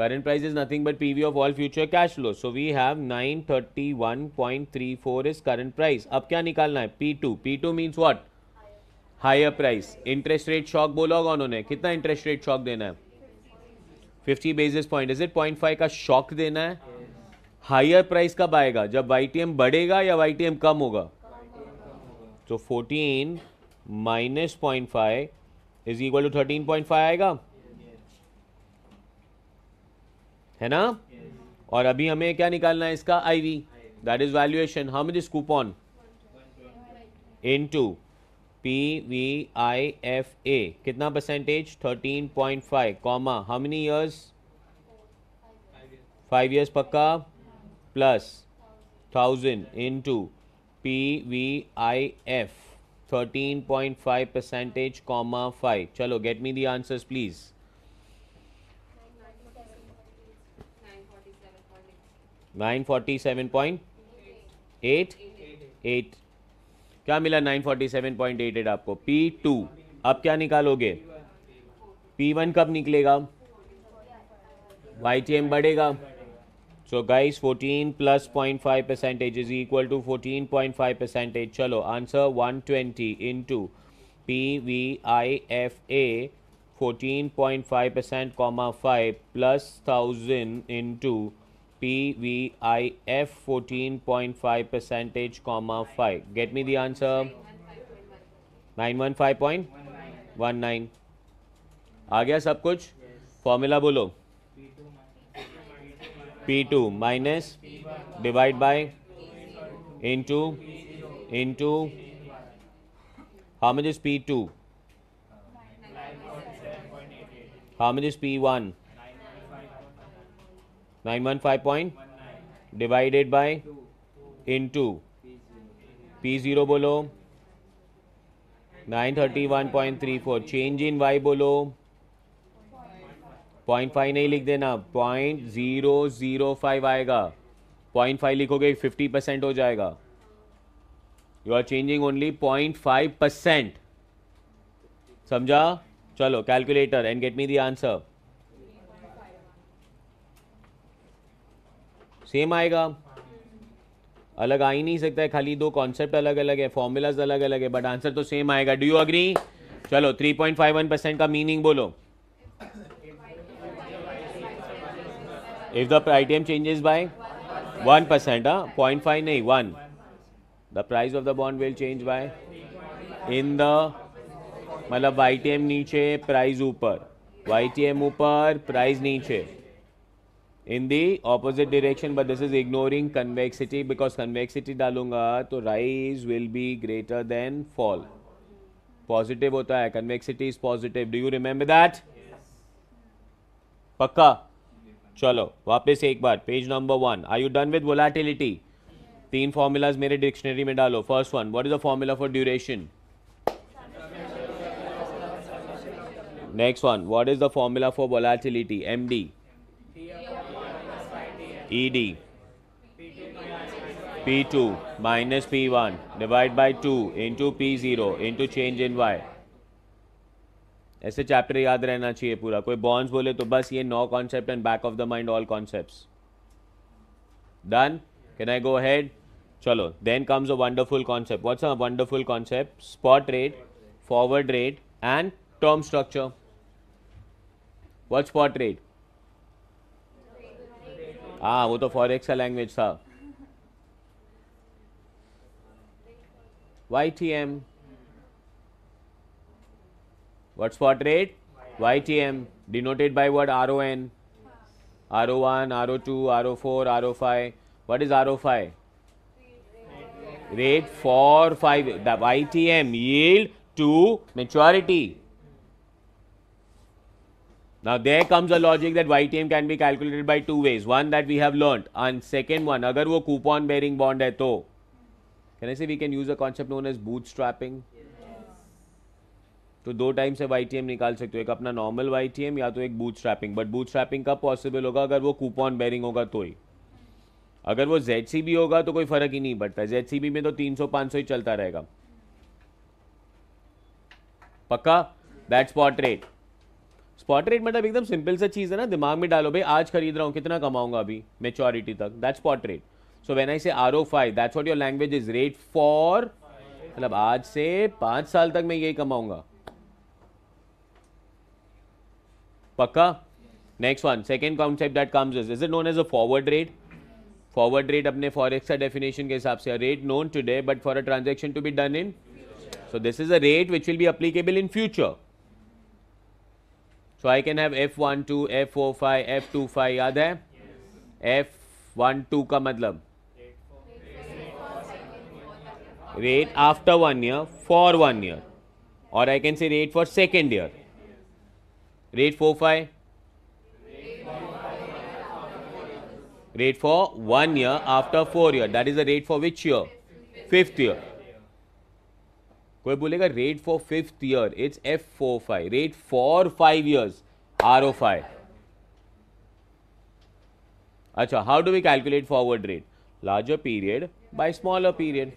current price is nothing but P V of all future cash flow so we have nine thirty one point three four is current price अब क्या निकालना है P two P two means what higher price interest rate shock बोला होगा उन्होंने कितना interest rate shock देना है fifty basis point is it point five का शॉक देना है हायर प्राइस कब आएगा जब वाई टी एम बढ़ेगा या वाई टी एम कम होगा तो fourteen minus point five is equal to thirteen point five आएगा है ना और अभी हमें क्या निकालना है इसका I V that is valuation how much is coupon into P V I F A कितना percentage thirteen point five comma how many years five years पक्का plus thousand into P V I F thirteen five percentage comma five चलो get me the answers please nine forty seven point eight eight क्या मिला nine forty seven point eight eight आपको P two अब क्या निकालोगे P one कब निकलेगा Y T M बढ़ेगा so guys fourteen plus point five percentage is equal to fourteen point five percentage चलो answer one twenty into P V I F A fourteen point five percent comma five plus thousand into PVIF 14.5 percentage comma 5. Get me the answer. 915.19. Aagya sab kuch? Formula bolo. P2 minus divide by into into how much is P2? How much is P1? Nine one five point divided by into P zero बोलो nine thirty one point three four change in Y बोलो point five नहीं लिख देना point zero zero five आएगा point five लिखोगे fifty percent हो जाएगा you are changing only point five percent समझा चलो calculator and get me the answer same आएगा अलग आ ही नहीं सकता है खाली दो कॉन्सेप्ट अलग अलग है फॉर्मूलाज अलग अलग है बट आंसर तो सेम आएगा डू यू अग्री चलो 3.51 परसेंट का मीनिंग बोलो if the YTM changes by one percent हाँ पॉइंट फाइव नहीं one the price of the bond will change by in the मतलब वाई नीचे प्राइस ऊपर वाई ऊपर प्राइस नीचे in the opposite direction but this is ignoring convexity because convexity dalunga to rise will be greater than fall positive hota hai convexity is positive do you remember that yes Paka. chalo wapas ek baar. page number 1 are you done with volatility yes. teen formulas mere dictionary mein dalo first one what is the formula for duration next one what is the formula for volatility MD. E D P two minus P one divide by two into P zero into change in Y ऐसे chapter याद रहना चाहिए पूरा कोई bones बोले तो बस ये नौ concept and back of the mind all concept done can I go ahead चलो then comes a wonderful concept what's a wonderful concept spot rate forward rate and term structure what spot rate हाँ वो तो forex का language था Y T M what spot rate Y T M denoted by word R O N R O one R O two R O four are O five what is R O five rate for five Y T M yield to maturity Now there comes a logic that YTM can be calculated by two ways. One that we have learnt and second one अगर वो coupon bearing bond है तो can I say we can use a concept known as bootstrapping? तो दो time से YTM निकाल सकते हो एक अपना नॉर्मल YTM या तो एक bootstrapping but bootstrapping कब पॉसिबल होगा अगर वो कूपन बेरिंग होगा तो ही अगर वो जेड भी होगा तो कोई फर्क ही नहीं पड़ता जेड में तो 300 500 ही चलता रहेगा पक्का दैट्स पॉर्ट्रेट क्वार्टर रेट मतलब एकदम सिंपल सा चीज़ है ना दिमाग में डालो भाई आज खरीद रहा हूँ कितना कमाऊंगा अभी मेच्योरिटी तक that's quarter rate so when I say R O five that's what your language is rate for मतलब आज से पांच साल तक मैं यही कमाऊंगा पक्का next one second concept that comes is is it known as a forward rate forward rate अपने फॉरेक्स का डेफिनेशन के हिसाब से rate known today but for a transaction to be done in so this is a rate which will be applicable in future So I can have F12, F45, F25 याद f F12 का मतलब rate after one year for one year or I can say rate for second year rate five. rate for one year after four year that is the rate for which year fifth year कोई बोलेगा rate for fifth year it's F four five rate for five years R O five अच्छा how do we calculate forward rate larger period by smaller period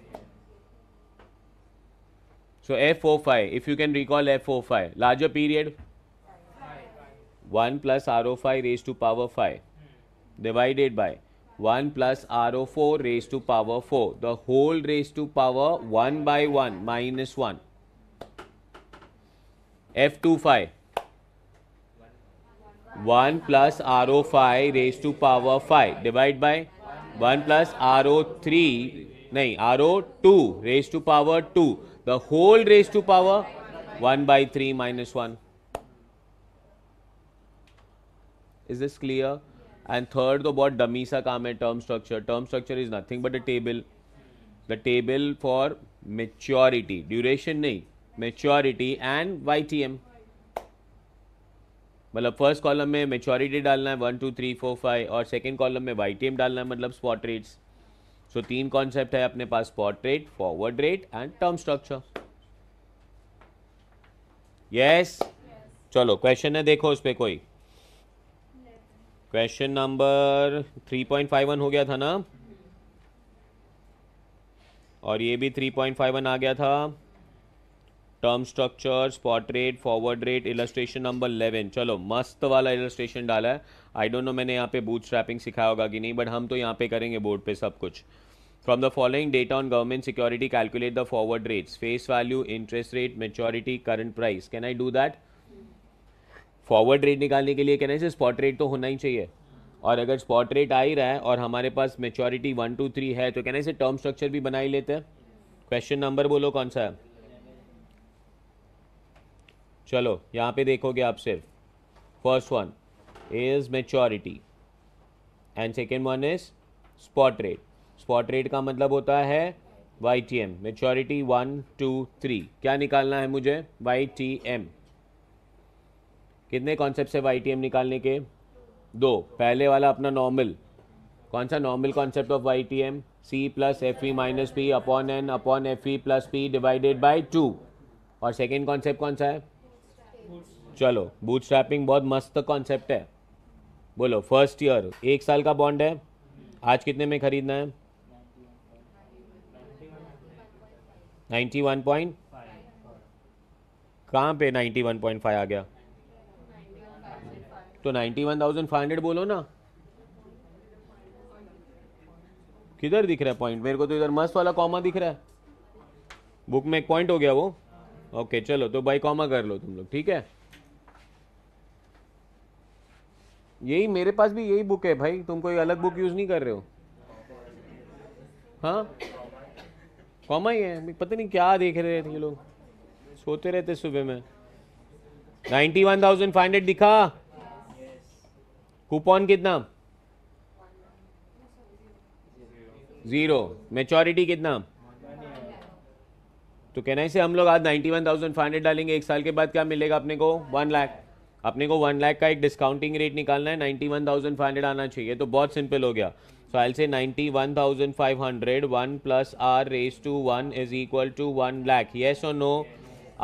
so F O five if you can recall F O five larger period one plus R O five raise to power five divided by 1 plus RO4 raised to power 4. The whole raised to power 1 by 1 minus 1. F25. 1 plus RO5 raised to power 5 divide by 1 plus RO3 नहीं RO2 raised to power 2 the whole raised to power 1 by 3 minus 1 is this clear and third तो बहुत dummy सा काम है term structure term structure is nothing but a table the table for maturity duration नहीं maturity and Y T M मतलब first column में maturity डालना है one two three four five और सेकेंड कॉलम में वाई टी एम डालना है मतलब स्पॉट रेट्स सो तीन कॉन्सेप्ट है अपने पास spot rate forward rate and term structure yes चलो क्वेश्चन है देखो उस पर कोई question number three point five one हो गया था ना और ये भी थ्री पॉइंट फाइव वन आ गया था term structures portrait forward rate illustration number eleven चलो मस्त वाला इलस्ट्रेशन डाला है आई डोंट नो मैंने यहाँ पे बूथ स्ट्रैपिंग सिखाया होगा कि नहीं बट हम तो यहाँ पे करेंगे बोर्ड पे सब कुछ from the following data on government security calculate the forward rates face value interest rate maturity current price can I do that forward rate निकालने के लिए कहना चाहिए स्पॉट रेट तो होना ही चाहिए और अगर स्पॉट रेट आ ही रहा है और हमारे पास मेचोरिटी वन टू थ्री है तो कहना से टर्म स्ट्रक्चर भी बना ही लेते हैं क्वेश्चन नंबर बोलो कौन सा है चलो यहाँ पे देखोगे आप सिर्फ first one is maturity and second one is spot rate spot rate का मतलब होता है Y T M maturity one two three क्या निकालना है मुझे वाई टी एम कितने कॉन्सेप्ट है वाई निकालने के दो पहले वाला अपना नॉर्मल कौन सा normal concept of Y T M C plus F E minus P upon N upon F E plus P divided by two और सेकेंड कॉन्सेप्ट कौन सा है चलो बूथ स्ट्रैपिंग बहुत मस्त कॉन्सेप्ट है बोलो फर्स्ट ईयर एक साल का बॉन्ड है आज कितने में खरीदना है नाइन्टी वन पॉइंट कहाँ पे नाइन्टी वन पॉइंट फाइव आ गया तो ninety one thousand five hundred बोलो ना किधर दिख रहा है पॉइंट मेरे को तो इधर मस्त वाला कॉमा दिख रहा है बुक में एक पॉइंट हो गया वो ओके चलो तो बाई कॉमा कर लो तुम लोग ठीक है यही मेरे पास भी यही बुक है भाई तुम कोई अलग बुक यूज़ नहीं कर रहे हो हाँ कॉमा ही है पता नहीं क्या देख रहे थे ये लोग सोते रहते सुबह में ninety one thousand five hundred दिखा कूपन कितना ज़ीरो मेचोरिटी कितना तो कहना से हम लोग आज ninety one thousand five hundred डालेंगे एक साल के बाद क्या मिलेगा अपने को वन लाख अपने को वन लाख का एक डिस्काउंटिंग रेट निकालना है ninety one thousand five hundred आना चाहिए तो बहुत सिंपल हो गया so I say ninety one thousand five hundred one plus R raise to one is equal to one lakh yes और no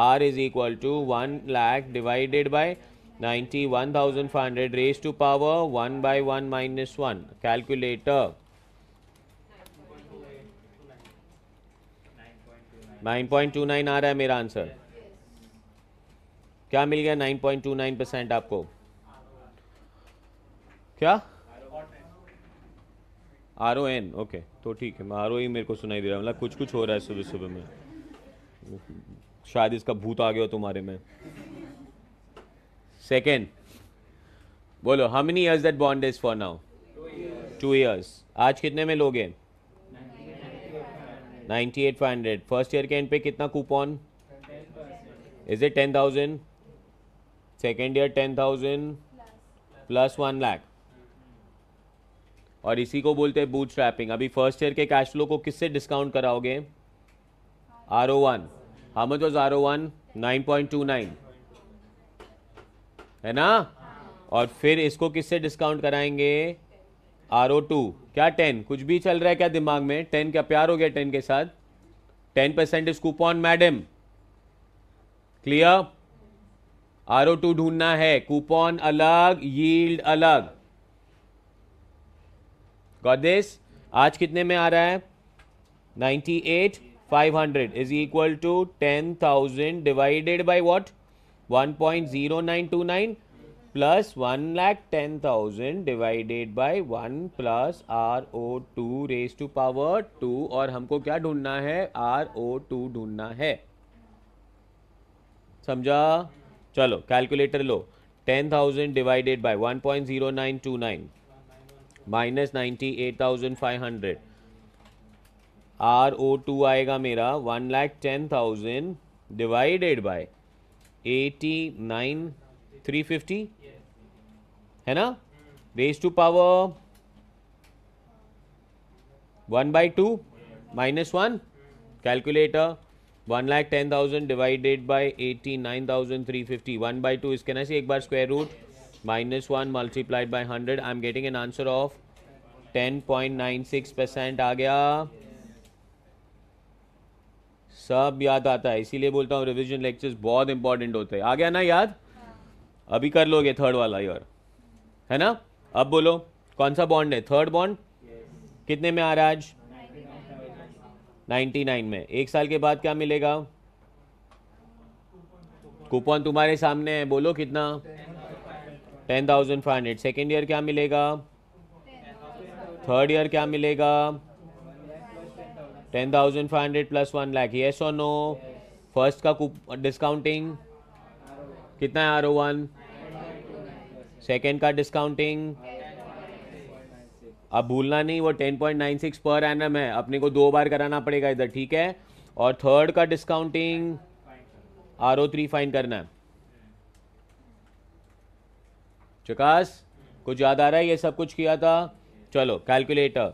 R is equal to one lakh divided by ninety one thousand five hundred thousand to power one to one minus one calculator nine point two nine आ रहा है मेरा answer क्या मिल गया nine point two nine percent आपको क्या are O N okay तो ठीक है मैं आर ओ ही मेरे को सुनाई दे रहा मतलब कुछ कुछ हो रहा है सुबह सुबह में शायद इसका भूत आ गया तुम्हारे में सेकेंड बोलो how many years that bond is for now two years. आज कितने में लोगे हंड्रेड फर्स्ट ईयर के एंड पे कितना coupon is it ten thousand second year ten thousand plus one lakh और इसी को बोलते हैं बूट स्ट्रैपिंग अभी फर्स्ट ईयर के कैश फ्लो को किससे डिस्काउंट कराओगे R O one how much was R O one nine point two nine है ना और फिर इसको किससे डिस्काउंट कराएंगे आर ओ टू क्या टेन कुछ भी चल रहा है क्या दिमाग में टेन क्या प्यार हो गया टेन के साथ ten percent is coupon madam clear R O two ढूंढना है कूपन अलग यील्ड अलग गॉट आज कितने में आ रहा है ninety eight five hundred is equal to ten thousand divided by what one point zero nine two nine plus one lakh ten thousand divided by one plus R O two raise to power two और हमको क्या ढूंढना है R O two ढूंढना है समझा चलो calculator लो ten thousand divided by one point zero nine two nine minus ninety eight thousand five hundred R O two आएगा मेरा one lakh ten thousand divided by eighty nine three fifty है ना raise to power one by two minus one calculator one lakh ten thousand divided by eighty nine thousand three fifty one by two इसके ना एक बार square root minus one multiplied by hundred I am getting an answer of ten point nine six percent आ गया सब याद आता है इसीलिए बोलता हूँ रिविजन लेक्चर्स बहुत इंपॉर्टेंट होते हैं आ गया ना याद हाँ। अभी कर लोगे थर्ड वाला ईयर है ना अब बोलो कौन सा बॉन्ड है थर्ड बॉन्ड कितने में आ रहा आज 99 में एक साल के बाद क्या मिलेगा कूपन तुम्हारे सामने है बोलो कितना ten thousand five hundred second year क्या मिलेगा थर्ड ईयर क्या मिलेगा ten thousand five hundred plus one lakh yes और नो फर्स्ट का डिस्काउंटिंग कितना है आर ओ वन सेकेंड का डिस्काउंटिंग अब भूलना नहीं वो टेन पॉइंट नाइन सिक्स पर एन एम है अपने को दो बार कराना पड़ेगा इधर ठीक है और थर्ड का discounting R O three find करना है चकास कुछ याद आ रहा है ये सब कुछ किया था चलो calculator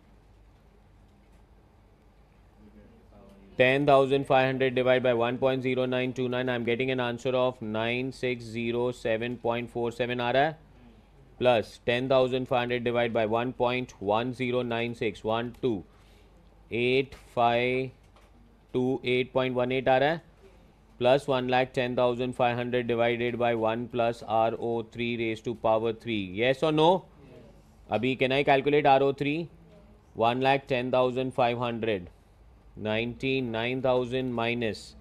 10,500 divided by 1.0929 I'm getting an answer of 9607.47 आ रहा है plus 10,500 divided by eight five two eight point one eight आ रहा है plus one lakh ten thousand five hundred divided by one plus R O three raise to power three yes और no अभी can I calculate R O three one lakh ten thousand five hundred ninety nine thousand minus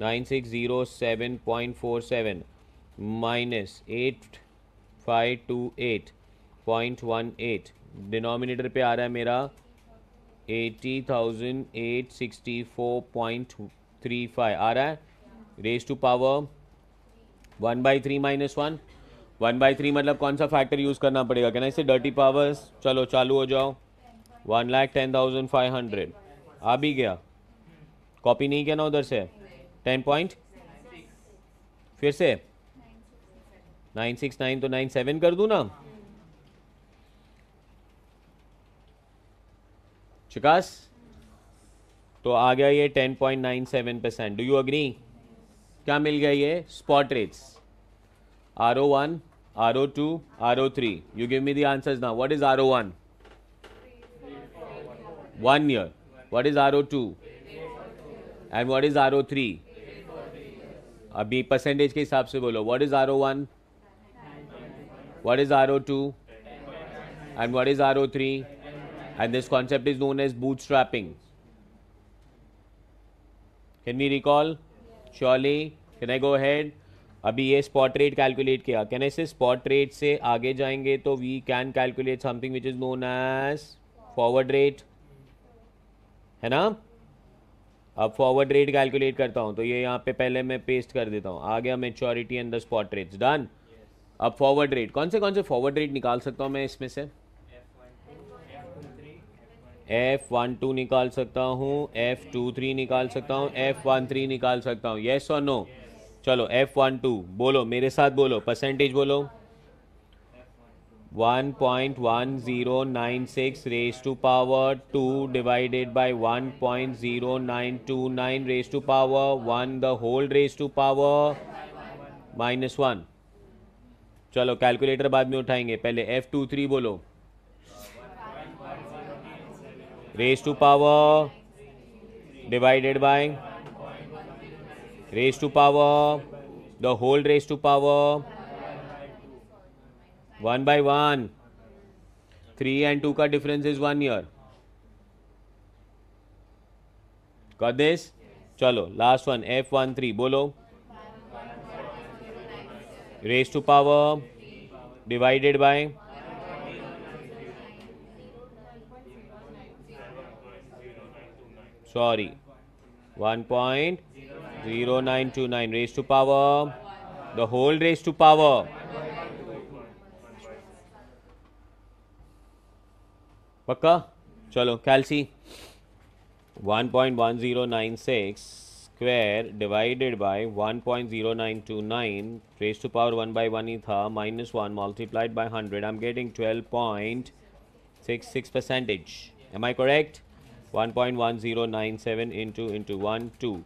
nine six zero seven point four seven minus eight five two eight point one eight denominator पे आ रहा है मेरा eighty thousand eight sixty four point three five आ रहा है raise to power one by three minus one one by three मतलब कौन सा फैक्टर यूज़ करना पड़ेगा क्या ना इससे डर्टी पावर्स चलो चालू हो जाओ one lakh ten thousand five hundred आ भी गया कॉपी नहीं किया ना उधर से टेन पॉइंट फिर से नाइन सिक्स नाइन तो नाइन सेवन कर दू ना चिकास तो आ गया ये ten point nine seven percent do you agree क्या मिल गया ये spot rates R O one R O two R O three you give me the answers ना what is R O one one year what is RO2 and what is RO3 अभी percentage के हिसाब से बोलो what is R O one what is R O two and what is R O three and this concept is known as bootstrapping can we recall surely can I go ahead अभी ये spot rate calculate किया can ऐसे spot rate से आगे जाएंगे तो we can calculate something which is known as forward rate है ना अब फॉरवर्ड रेट कैलकुलेट करता हूँ तो ये यहाँ पे पहले मैं पेस्ट कर देता हूँ आ गया maturity and the spot rates done अब फॉरवर्ड रेट कौन से कौन से फॉरवर्ड रेट निकाल सकता हूँ मैं इसमें से एफ वन टू निकाल सकता हूँ एफ टू थ्री निकाल सकता हूँ एफ वन थ्री निकाल सकता हूँ येस और नो चलो एफ वन टू बोलो मेरे साथ बोलो परसेंटेज बोलो one point one zero nine six raise to power two divided by one point zero nine two nine raise to power one the whole raise to power minus one चलो calculator बाद में उठाएंगे पहले F two three बोलो raise to power divided by raise to power the whole raise to power one by one three and two का difference is one year कर चलो last one F one three बोलो raise to power divided by sorry one point zero nine two nine raise to power the whole raise to power पक्का चलो कैलसी 1.1096 point one zero nine six square divided by one point zero nine two nine raise to power one by one ही था minus one multiplied by hundred I am getting twelve point six six percentage am I correct one point one zero nine seven into into one two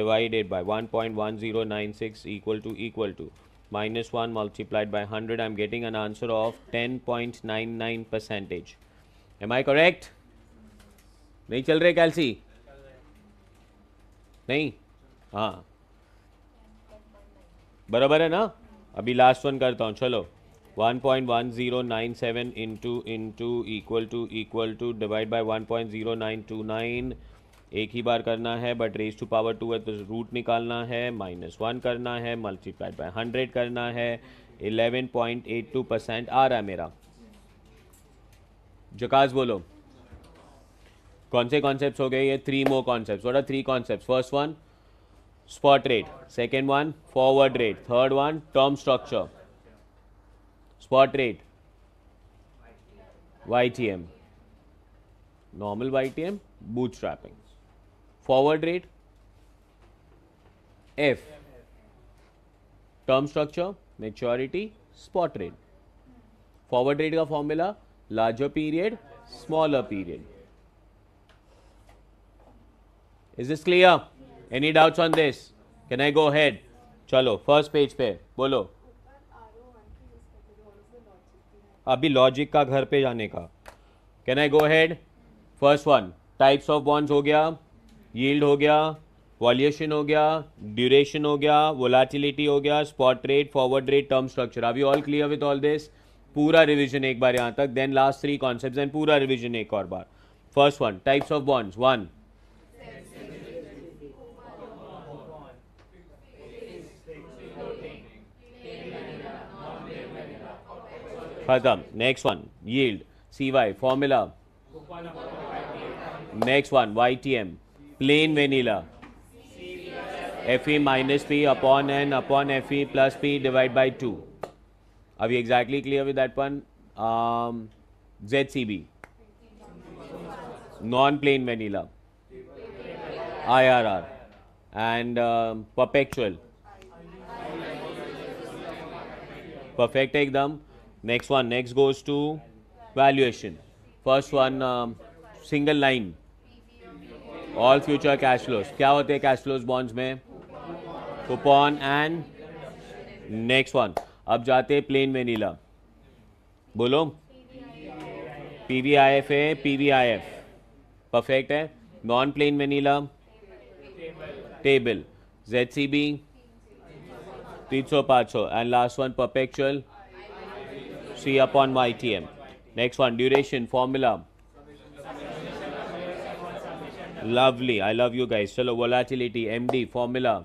divided by one point one zero nine six equal to equal to minus one multiplied by hundred I am getting an answer of ten point nine nine percentage am I correct नहीं चल रहे कैलसी नहीं हाँ बराबर है ना अभी last one करता हूँ चलो 1.1097 into into equal to equal to divide by one point zero nine two nine एक ही बार करना है but raise to power two है तो रूट निकालना है माइनस वन करना है मल्टीप्लाइड बाय हंड्रेड करना है पॉइंट एट टू परसेंट आ रहा है मेरा जकाज बोलो कौन से कॉन्सेप्ट हो गए ये three more concept what are three concept first one spot rate second one forward rate third one term structure spot rate Y T M normal Y T M bootstrapping forward rate F term structure maturity spot rate forward rate का formula larger period, smaller period. Is this clear? Any doubts on this? Can I go ahead? chalo first page pe bolo abhi logic ka ghar pe जाने ka can i go ahead first one types of bonds ho gaya yield ho gaya valuation हो गया duration हो गया volatility हो गया spot rate forward rate term structure are we all clear with all this पूरा revision एक बार यहां तक then last three concept and पूरा रिविजन एक और बार first one types of bonds one खत्म next one yield C Y formula next one Y T M plain vanilla F E minus P upon N upon F E plus P divide by two Are we exactly clear with that one? Um, ZCB. Non-plain vanilla. IRR. And um, perpetual. Perfect, take them. Next one, next goes to valuation. First one, um, single line. All future cash flows. क्या होते हैं cash flows bonds में? Coupon and next one. अब जाते हैं plain vanilla बोलो P V I F है P V I F perfect है नॉन प्लेन में vanilla table Z C B तीन सौ पाँच सौ and last one perpetual C upon Y T M next one duration formula lovely I love you guys चलो volatility M D formula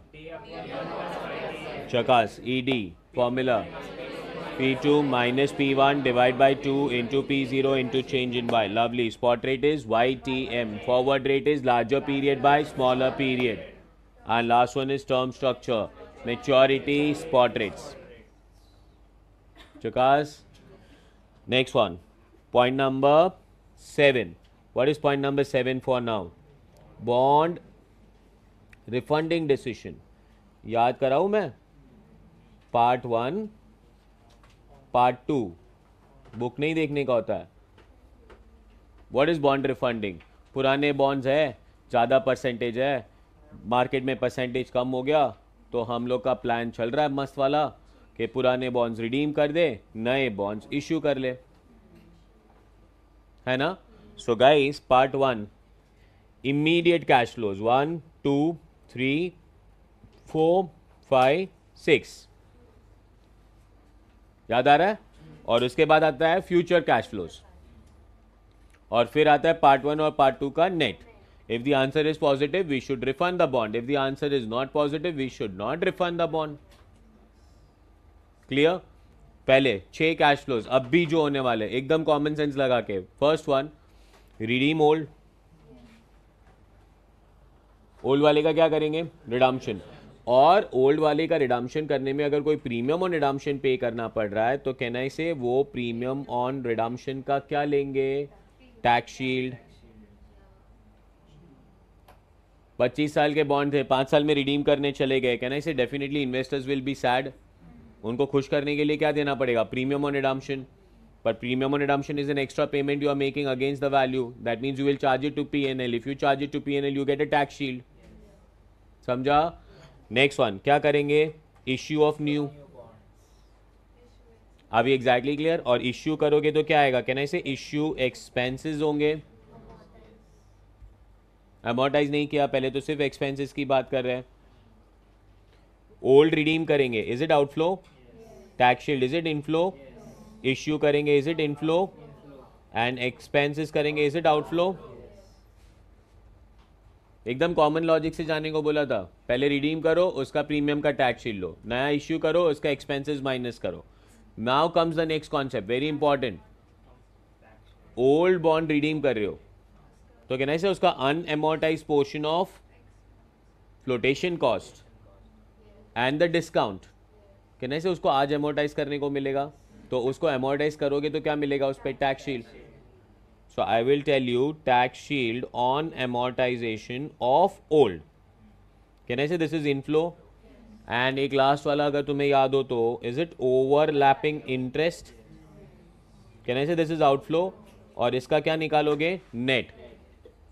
चकास E e D Formula P2 minus P1 divided by 2 into P0 into change in Y. Lovely. Spot rate is YTM. Forward rate is larger period by smaller period. And last one is term structure. Maturity spot rates. Chakas. Next one. Point number 7. What is point number 7 for now? Bond refunding decision. याद कराऊं मैं part one part two book नहीं देखने का होता है what is bond refunding पुराने bonds है ज़्यादा परसेंटेज है मार्केट में परसेंटेज कम हो गया तो हम लोग का प्लान चल रहा है मस्त वाला कि पुराने बॉन्ड्स रिडीम कर दे नए बॉन्ड्स इश्यू कर ले है ना so guys part one immediate cash flows one two three four five six याद आ रहा है और उसके बाद आता है फ्यूचर कैश फ्लोज और फिर आता है पार्ट वन और पार्ट टू का net if the answer is positive we should refund the bond if the answer is not positive we should not refund the bond clear पहले छह cash flows अब भी जो होने वाले एकदम कॉमन सेंस लगा के first one redeem old old वाले का क्या करेंगे रिडम्पशन और ओल्ड वाले का रिडामशन करने में अगर कोई प्रीमियम ऑन रिडामशन पे करना पड़ रहा है तो कहना से वो प्रीमियम ऑन रिडामशन का क्या लेंगे टैक्स शील्ड 25 साल के बॉन्ड थे पाँच साल में रिडीम करने चले गए कहना इसे definitely investors will be sad उनको खुश करने के लिए क्या देना पड़ेगा प्रीमियम ऑन रिडामशन पर premium on redemption is an extra payment you are making against the value that means you will charge it to P and L if you charge it to P and L you get a tax shield समझा next one क्या करेंगे issue of new अभी exactly clear और issue करोगे तो क्या आएगा कहना इसे इश्यू एक्सपेंसेस होंगे अमोर्टाइज नहीं किया पहले तो सिर्फ एक्सपेंसेस की बात कर रहे हैं ओल्ड रिडीम करेंगे is it outflow tax shield is it inflow issue करेंगे is it inflow and expenses करेंगे इज इट आउटफ्लो एकदम कॉमन लॉजिक से जाने को बोला था पहले रिडीम करो उसका प्रीमियम का टैक्स छीन लो नया इश्यू करो उसका एक्सपेंसेस माइनस करो now comes the next concept very important old bond redeem कर रहे हो तो कहना है उसका unamortise portion of flotation cost and the discount कहना है उसको आज एमोटाइज करने को मिलेगा तो उसको एमोटाइज करोगे तो क्या मिलेगा उस पर tax shield So I will tell you tax shield on amortization of old. Can I say this is inflow? And एक लास्ट वाला अगर तुम्हें याद हो तो is it overlapping interest can I say this is outflow और इसका क्या निकालोगे नेट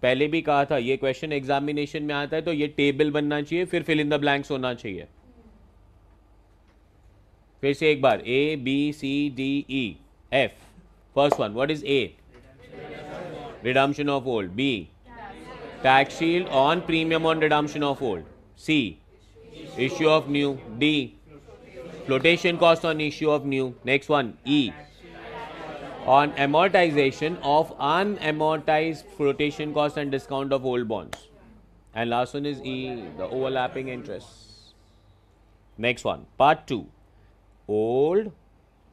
पहले भी कहा था ये क्वेश्चन एग्जामिनेशन में आता है तो ये टेबल बनना चाहिए फिर फिल इन द ब्लैंक्स होना चाहिए फिर से एक बार A B C D E F first one what is a Redemption of old. B. Tax shield on premium on redemption of old. C. Issue of new. D. Flotation cost on issue of new. Next one. E. On amortization of unamortized flotation cost and discount of old bonds. And last one is E. The overlapping interest. Next one. Part 2. Old.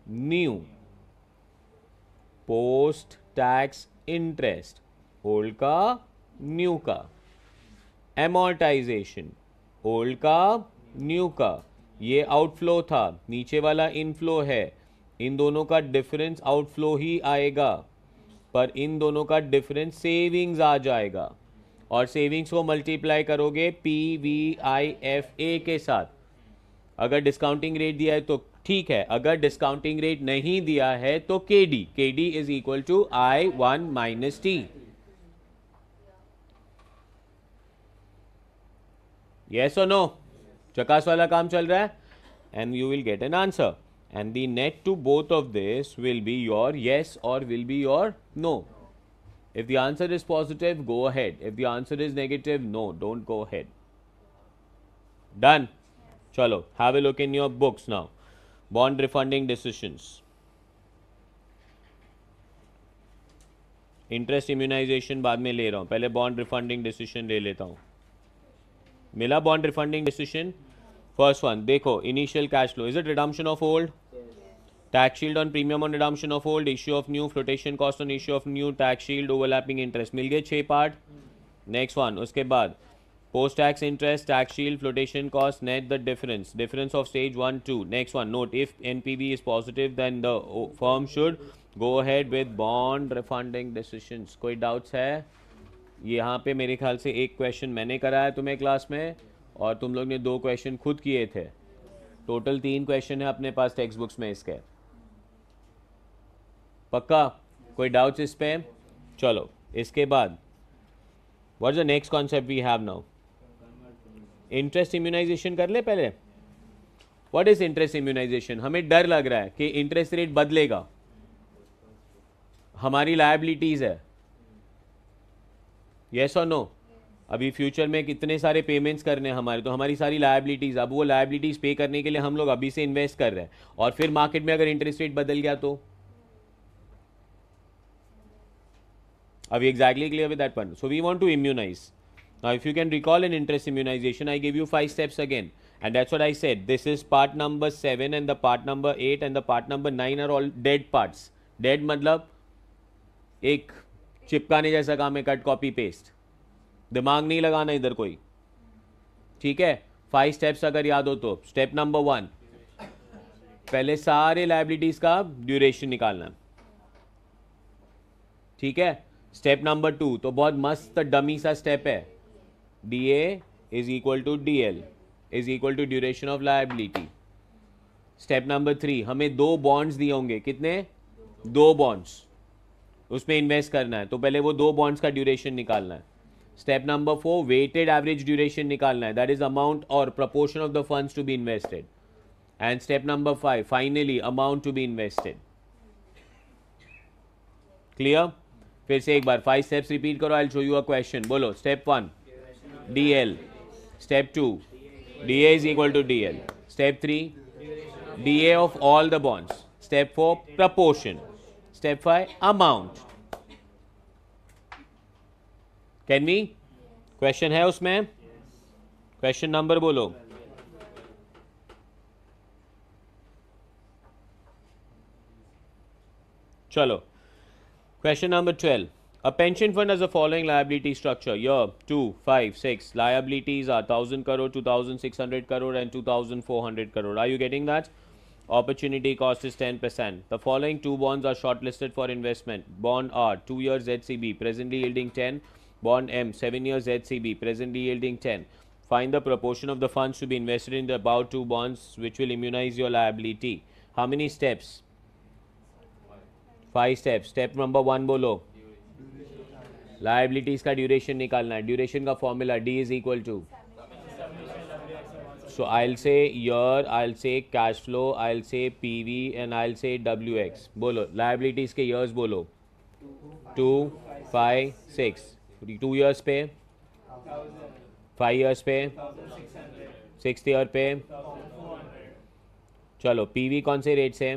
New. Post tax interest old का new का amortisation old का new का ये outflow था नीचे वाला inflow है इन दोनों का डिफरेंस आउटफ्लो ही आएगा पर इन दोनों का डिफरेंस सेविंग्स आ जाएगा और सेविंग्स को मल्टीप्लाई करोगे P V I F A के साथ अगर डिस्काउंटिंग रेट दिया है तो ठीक है अगर डिस्काउंटिंग रेट नहीं दिया है तो K D K D is equal to I one minus T yes और नो चकास वाला काम चल रहा है and you will get an answer and the net to both of this will be your yes और will be your no if the answer is positive go ahead if the answer is negative no don't go ahead done चलो have a look in your books now bond refunding decisions, interest immunisation बाद में ले रहा हूं पहले bond refunding decision ले लेता हूं मिला bond refunding decision first one देखो initial cash flow is it redemption of old tax shield on premium on redemption of old issue of new flotation cost on issue of new tax shield overlapping interest मिल गए छह part next one उसके बाद post tax interest tax flotation cost net the difference difference of stage one two next one note if N P V is positive then the firm should go ahead with bond refunding decision कोई doubts है यहाँ पे मेरे ख्याल से एक question मैंने करा है तुम्हें क्लास में और तुम लोग ने दो क्वेश्चन खुद किए थे टोटल तीन क्वेश्चन है अपने पास टेक्स्ट बुक्स में इसके पक्का कोई डाउट्स इस पर चलो इसके बाद what the next concept we have now interest immunisation कर ले पहले व्हाट इज इंटरेस्ट इम्यूनाइजेशन हमें डर लग रहा है कि इंटरेस्ट रेट बदलेगा हमारी लाइबिलिटीज है येस और नो अभी फ्यूचर में कितने सारे पेमेंट्स करने हैं हमारे तो हमारी सारी लाइबिलिटीज़ अब वो लाइबिलिटीज़ पे करने के लिए हम लोग अभी से इन्वेस्ट कर रहे हैं और फिर मार्केट में अगर इंटरेस्ट रेट बदल गया तो अभी exactly clear with that point so we want to immunise Now, if you can recall an interest immunization, I gave you five steps again. And that's what I said. This is part number 7 and the part number 8 and the part number 9 are all dead parts. Dead मतलब एक चिपकाने जैसा काम है cut copy paste दिमाग नहीं लगाना इधर कोई ठीक है फाइव स्टेप्स अगर याद हो तो स्टेप नंबर वन पहले सारे लाइबिलिटीज़ का ड्यूरेशन निकालना ठीक है स्टेप नंबर टू तो बहुत मस्त डमी सा स्टेप है D is equal to D L is equal to duration of liability step number three हमें दो बॉन्ड्स दिए होंगे कितने दो बॉन्ड्स उसमें इन्वेस्ट करना है तो पहले वो दो बॉन्ड्स का ड्यूरेशन निकालना है step number four weighted average duration निकालना है दैट इज अमाउंट और proportion of the funds to be invested and step number five finally amount to be invested clear फिर से एक बार फाइव स्टेप्स रिपीट करो I show you a question बोलो step one DL. Step 2, DA is equal to DL. Step 3, DA of all the bonds. Step 4, proportion. Step 5, amount. Can we question है उसमें Question number bolo. चलो question number twelve A pension fund has the following liability structure. Year 2, 5, 6. Liabilities are 1000 crore, 2600 crore and 2400 crore. Are you getting that? Opportunity cost is 10%. The following two bonds are shortlisted for investment. Bond R, 2 years ZCB, presently yielding 10. Bond M, 7 years ZCB, presently yielding 10. Find the proportion of the funds to be invested in the above two bonds which will immunize your liability. How many steps? 5 steps. Step number 1 bolo. Liabilities का duration निकालना है duration का formula D is equal to so I'll say your I'll say cash flow I'll say P V and I'll say W X बोलो liabilities के years बोलो two five six two years पे five years पे six year पे चलो P V कौन से rates हैं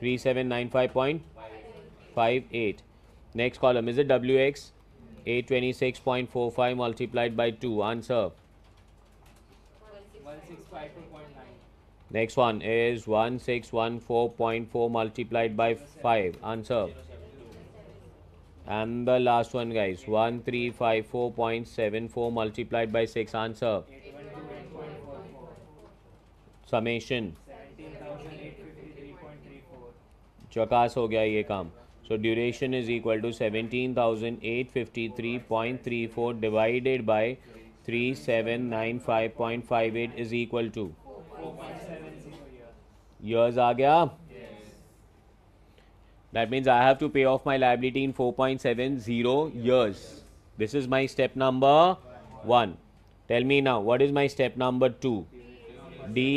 3795.58. Next column is it WX 826.45 multiplied by 2. Answer. 1652.9. Next one is 1614.4 multiplied by 5. Answer. And the last one, guys 1354.74 multiplied by 6. Answer. Summation. चकास हो गया ये काम so duration is equal to seventeen thousand eight fifty three point three four divided by three seven nine five point five eight is equal to years आ गया that means I have to pay off my liability in four point seven zero years this is my step number one tell me now what is my step number two D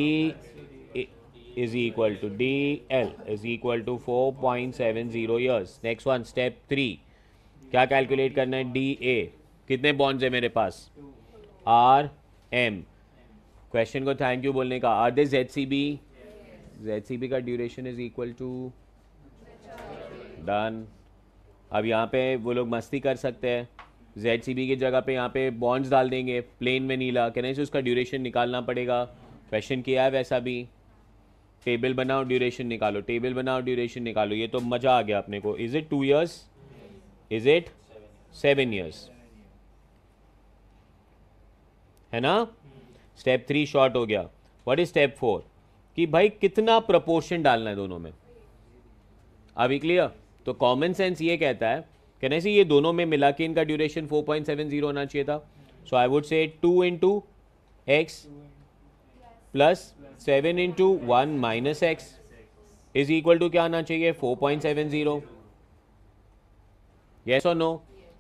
is equal to DL is equal to 4.70 years. Next one, step three क्या calculate करना है D A कितने bonds है मेरे पास R M question को thank you बोलने का आर दे Z C B Z C B का duration is equal to done अब यहाँ पे वो लोग मस्ती कर सकते हैं जेड सी बी की जगह पे यहाँ पे बॉन्ड्स डाल देंगे प्लेन में नीला कहने से उसका ड्यूरेशन निकालना पड़ेगा क्वेश्चन किया है वैसा भी टेबल बनाओ ड्यूरेशन निकालो टेबल बनाओ ड्यूरेशन निकालो ये तो मज़ा आ गया अपने को is it two years is it seven years है ना स्टेप थ्री शॉर्ट हो गया व्हाट इज स्टेप फोर कि भाई कितना प्रपोर्शन डालना है दोनों में अभी क्लियर तो कॉमन सेंस ये कहता है कहने से ये दोनों में मिला के इनका ड्यूरेशन 4.70 होना चाहिए था so I would say two into X plus seven into one minus X is equal to क्या आना चाहिए four point seven zero yes और no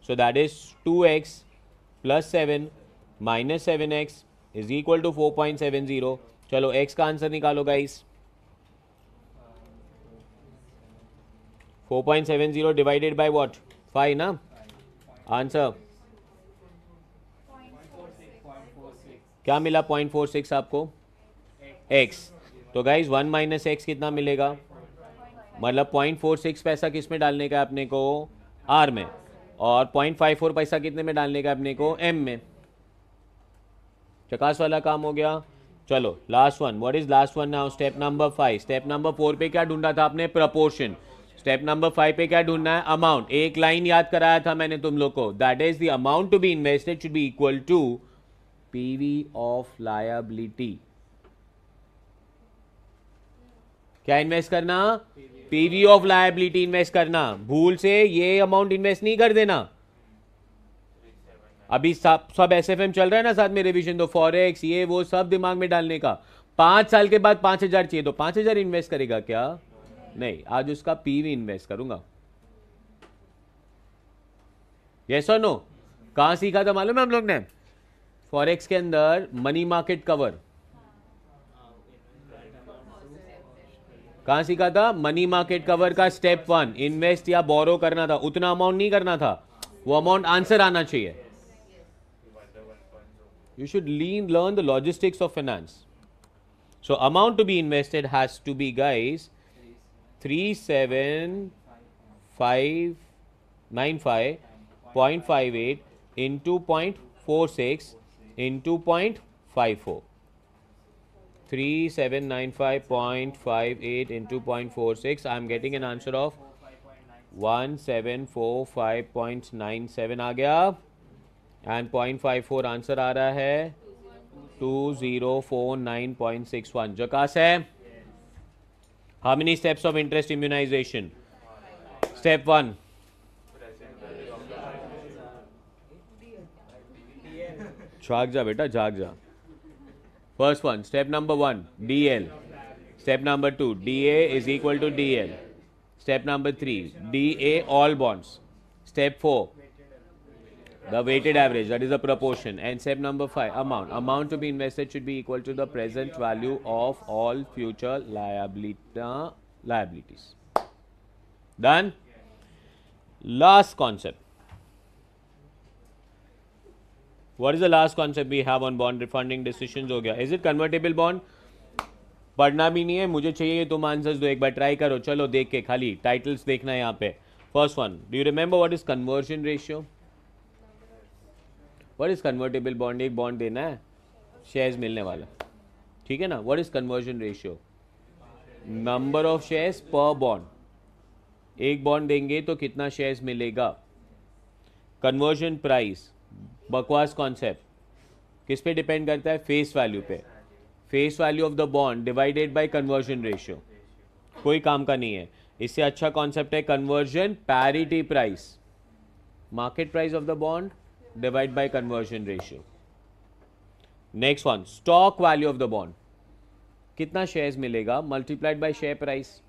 so that is two X plus seven minus seven X is equal to four point seven zero चलो X का answer निकालो guys four point seven zero divided by what five ना answer क्या मिला point four six आपको x तो guys one minus X कितना मिलेगा मतलब पॉइंट फोर सिक्स पैसा किस में डालने का अपने को आर में और पॉइंट फाइव फोर पैसा कितने में डालने का अपने को एम में चकास वाला काम हो गया चलो last one what is last one now step number five step number four पे क्या ढूंढा था आपने प्रपोर्शन स्टेप नंबर फाइव पे क्या ढूंढना है अमाउंट एक लाइन याद कराया था मैंने तुम लोग को that is the amount to be invested should be equal to PV of liability क्या इन्वेस्ट करना पीवी ऑफ लाइबिलिटी इन्वेस्ट करना भूल से ये अमाउंट इन्वेस्ट नहीं कर देना अभी सब सब एस चल रहा है ना साथ में रिविजन दो फॉरेक्स ये वो सब दिमाग में डालने का पांच साल के बाद पांच हज़ार चाहिए तो पांच हज़ार इन्वेस्ट करेगा क्या नहीं आज उसका पीवी इन्वेस्ट करूंगा यस और नो कहां सीखा था मालूम है हम लोग ने फॉरेक्स के अंदर मनी मार्केट कवर कहाँ सीखा था मनी मार्केट कवर का स्टेप वन इन्वेस्ट या बोरो करना था उतना अमाउंट नहीं करना था वो अमाउंट आंसर आना चाहिए you should lean learn the logistics of finance so amount to be invested has to be guys three seven five nine five point five eight into point four six into point five four 3795.58 into 0.46 I am getting an answer of 1745.97 आ गया and 0.54 answer आ रहा है 2049.61 जकास है how many steps of interest immunisation step one झाग जा बेटा झाग जा First one, step number 1, DL. Step number 2, DA is equal to DL. Step number 3, DA all bonds. Step 4, the weighted average, that is the proportion. And step number 5, amount. Amount to be invested should be equal to the present value of all future liabilities. Done? Last concept. What is the last concept we have on bond refunding decisions हो गया is it convertible bond पढ़ना भी नहीं है मुझे चाहिए तुम answers दो एक बार ट्राई करो चलो देख के खाली टाइटल्स देखना है यहाँ पे first one do you remember what is conversion ratio what is convertible bond एक बॉन्ड देना है शेयर्स मिलने वाला ठीक है ना what is conversion ratio number of shares per bond एक बॉन्ड देंगे तो कितना शेयर्स मिलेगा कन्वर्जन प्राइस बकवास कॉन्सेप्ट किस पे डिपेंड करता है फेस वैल्यू पे face value of the bond divided by conversion ratio कोई काम का नहीं है इससे अच्छा कॉन्सेप्ट है conversion parity price market price of the bond divide by conversion ratio next one stock value of the bond कितना शेयर्स मिलेगा multiplied by share price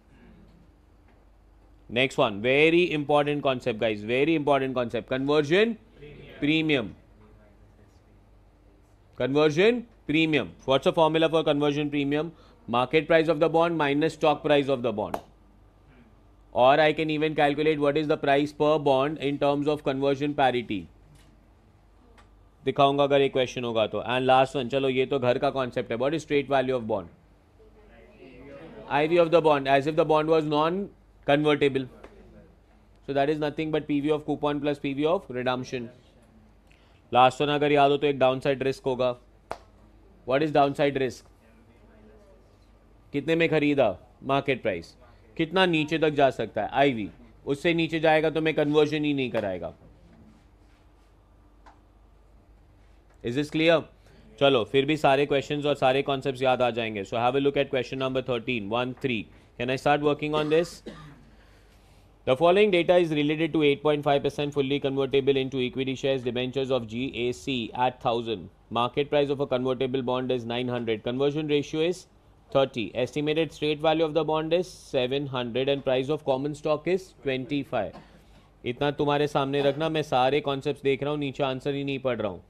next one very important concept guys very important concept conversion premium Conversion premium. What's the formula for conversion premium? Market price of the bond minus stock price of the bond. Or I can even calculate what is the price per bond in terms of conversion parity. दिखाऊंगा अगर एक question होगा तो and last one चलो ये तो घर का कॉन्सेप्ट है what is straight value of bond I V of the bond as if the bond was non convertible. So that is nothing but PV of coupon plus PV of redemption. Last one अगर याद हो तो एक down side risk होगा what is down side risk कितने में खरीदा market price कितना नीचे तक जा सकता है आईवी उससे नीचे जाएगा तो मैं कन्वर्जन ही नहीं कराएगा इज दिस क्लियर चलो फिर भी सारे क्वेश्चंस और सारे कॉन्सेप्ट्स याद आ जाएंगे so have a look at question number thirteen one three can I start working on this The following data is related to 8.5% fully convertible into equity shares debentures of GAC at 1000. Market price of a convertible bond is 900. Conversion ratio is 30. Estimated straight value of the bond is 700 and price of common stock is 25. इतना तुम्हारे सामने रखना मैं सारे concept देख रहा हूँ नीचे आंसर ही नहीं पढ़ रहा हूँ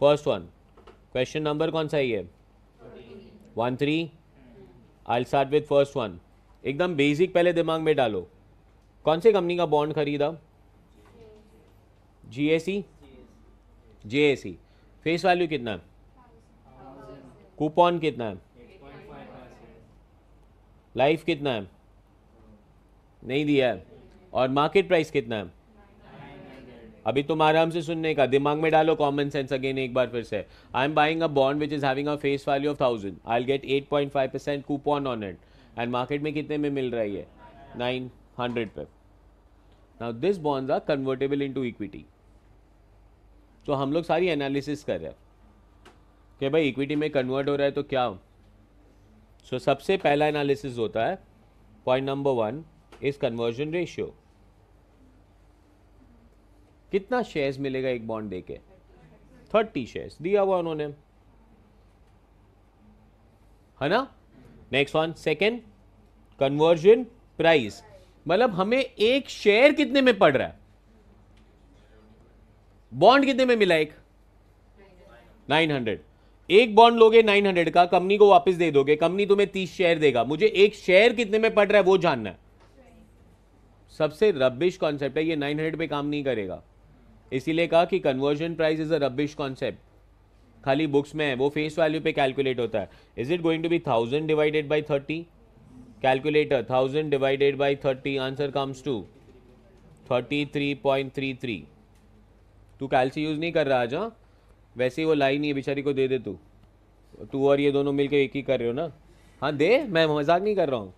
फर्स्ट वन क्वेश्चन नंबर कौन सा ये one three I start with first one एकदम बेसिक पहले दिमाग में डालो कौन से कंपनी का बॉन्ड खरीदा जी जीएसी सी ए सी फेस वैल्यू कितना है कूपन कितना है लाइफ कितना है नहीं दिया है और मार्केट प्राइस कितना है अभी तुम आराम से सुनने का दिमाग में डालो कॉमन सेंस अगेन एक बार फिर से I am buying a bond which is having a face value of thousand I get eight point five percent coupon on it and market में कितने में मिल रही है नाइन 100 पे now this bonds are convertible into equity तो हम लोग सारी एनालिसिस कर रहे हैं कि भाई इक्विटी में कन्वर्ट हो रहा है तो क्या सो so, सबसे पहला एनालिसिस होता है point number one is conversion ratio कितना शेयर्स मिलेगा एक बॉन्ड देके थर्टी शेयर्स दिया हुआ उन्होंने है ना next one second conversion price मतलब हमें एक शेयर कितने में पड़ रहा है बॉन्ड कितने में मिला एक नाइन हंड्रेड एक बॉन्ड लोगे नाइन हंड्रेड का कंपनी को वापस दे दोगे कंपनी तुम्हें तीस शेयर देगा मुझे एक शेयर कितने में पड़ रहा है वो जानना है सबसे रबिश कॉन्सेप्ट है ये नाइन हंड्रेड पे काम नहीं करेगा इसीलिए कहा कि conversion price is a rubbish concept खाली बुक्स में है वो फेस वैल्यू पे कैलकुलेट होता है is it going to be thousand divided by thirty calculator thousand divided by thirty answer comes to thirty three point three three तू कैलसी use नहीं कर रहा आज हाँ वैसे ही वो लाइन है बेचारी को दे दे तू तू और ये दोनों मिलके एक ही कर रहे हो ना हाँ दे मैं मजाक नहीं कर रहा हूँ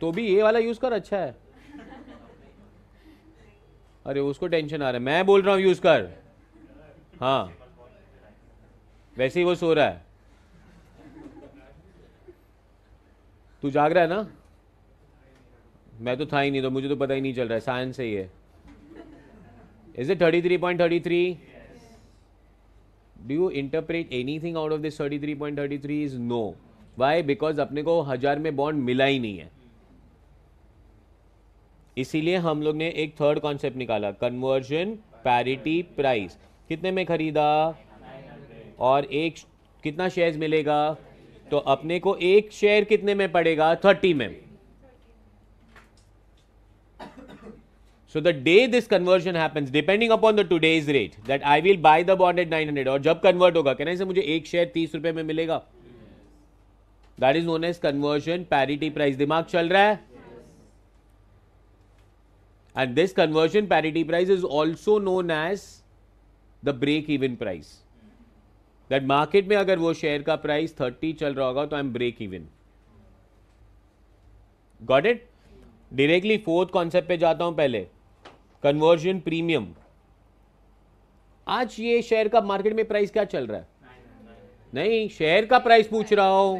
तो भी ये वाला यूज़ कर अच्छा है अरे उसको टेंशन आ रहा है मैं बोल रहा हूँ यूज़ कर हाँ वैसे ही वो सो रहा है तू जाग रहा है ना मैं तो था ही नहीं तो मुझे तो पता ही नहीं चल रहा है साइंस ही है is it thirty three point thirty three do you interpret anything out of this thirty three point thirty three is no why because अपने को हजार में बॉन्ड मिला ही नहीं है इसीलिए हम लोग ने एक थर्ड कॉन्सेप्ट निकाला कन्वर्जन पैरिटी प्राइस कितने में खरीदा और एक कितना शेयर्स मिलेगा तो अपने को एक शेयर कितने में पड़ेगा थर्टी में So the day this conversion happens, depending upon the today's rate, that I will buy the bond nine hundred और जब कन्वर्ट होगा कहना से मुझे एक शेयर तीस रुपए में मिलेगा that is known as conversion parity price दिमाग चल रहा है and this conversion parity price is also known as the break even price that market में अगर वो शेयर का प्राइस थर्टी चल रहा होगा तो I am break even got it directly fourth concept पे जाता हूं पहले कन्वर्जन प्रीमियम आज ये शेयर का मार्केट में प्राइस क्या चल रहा है नहीं शेयर का प्राइस पूछ रहा हूं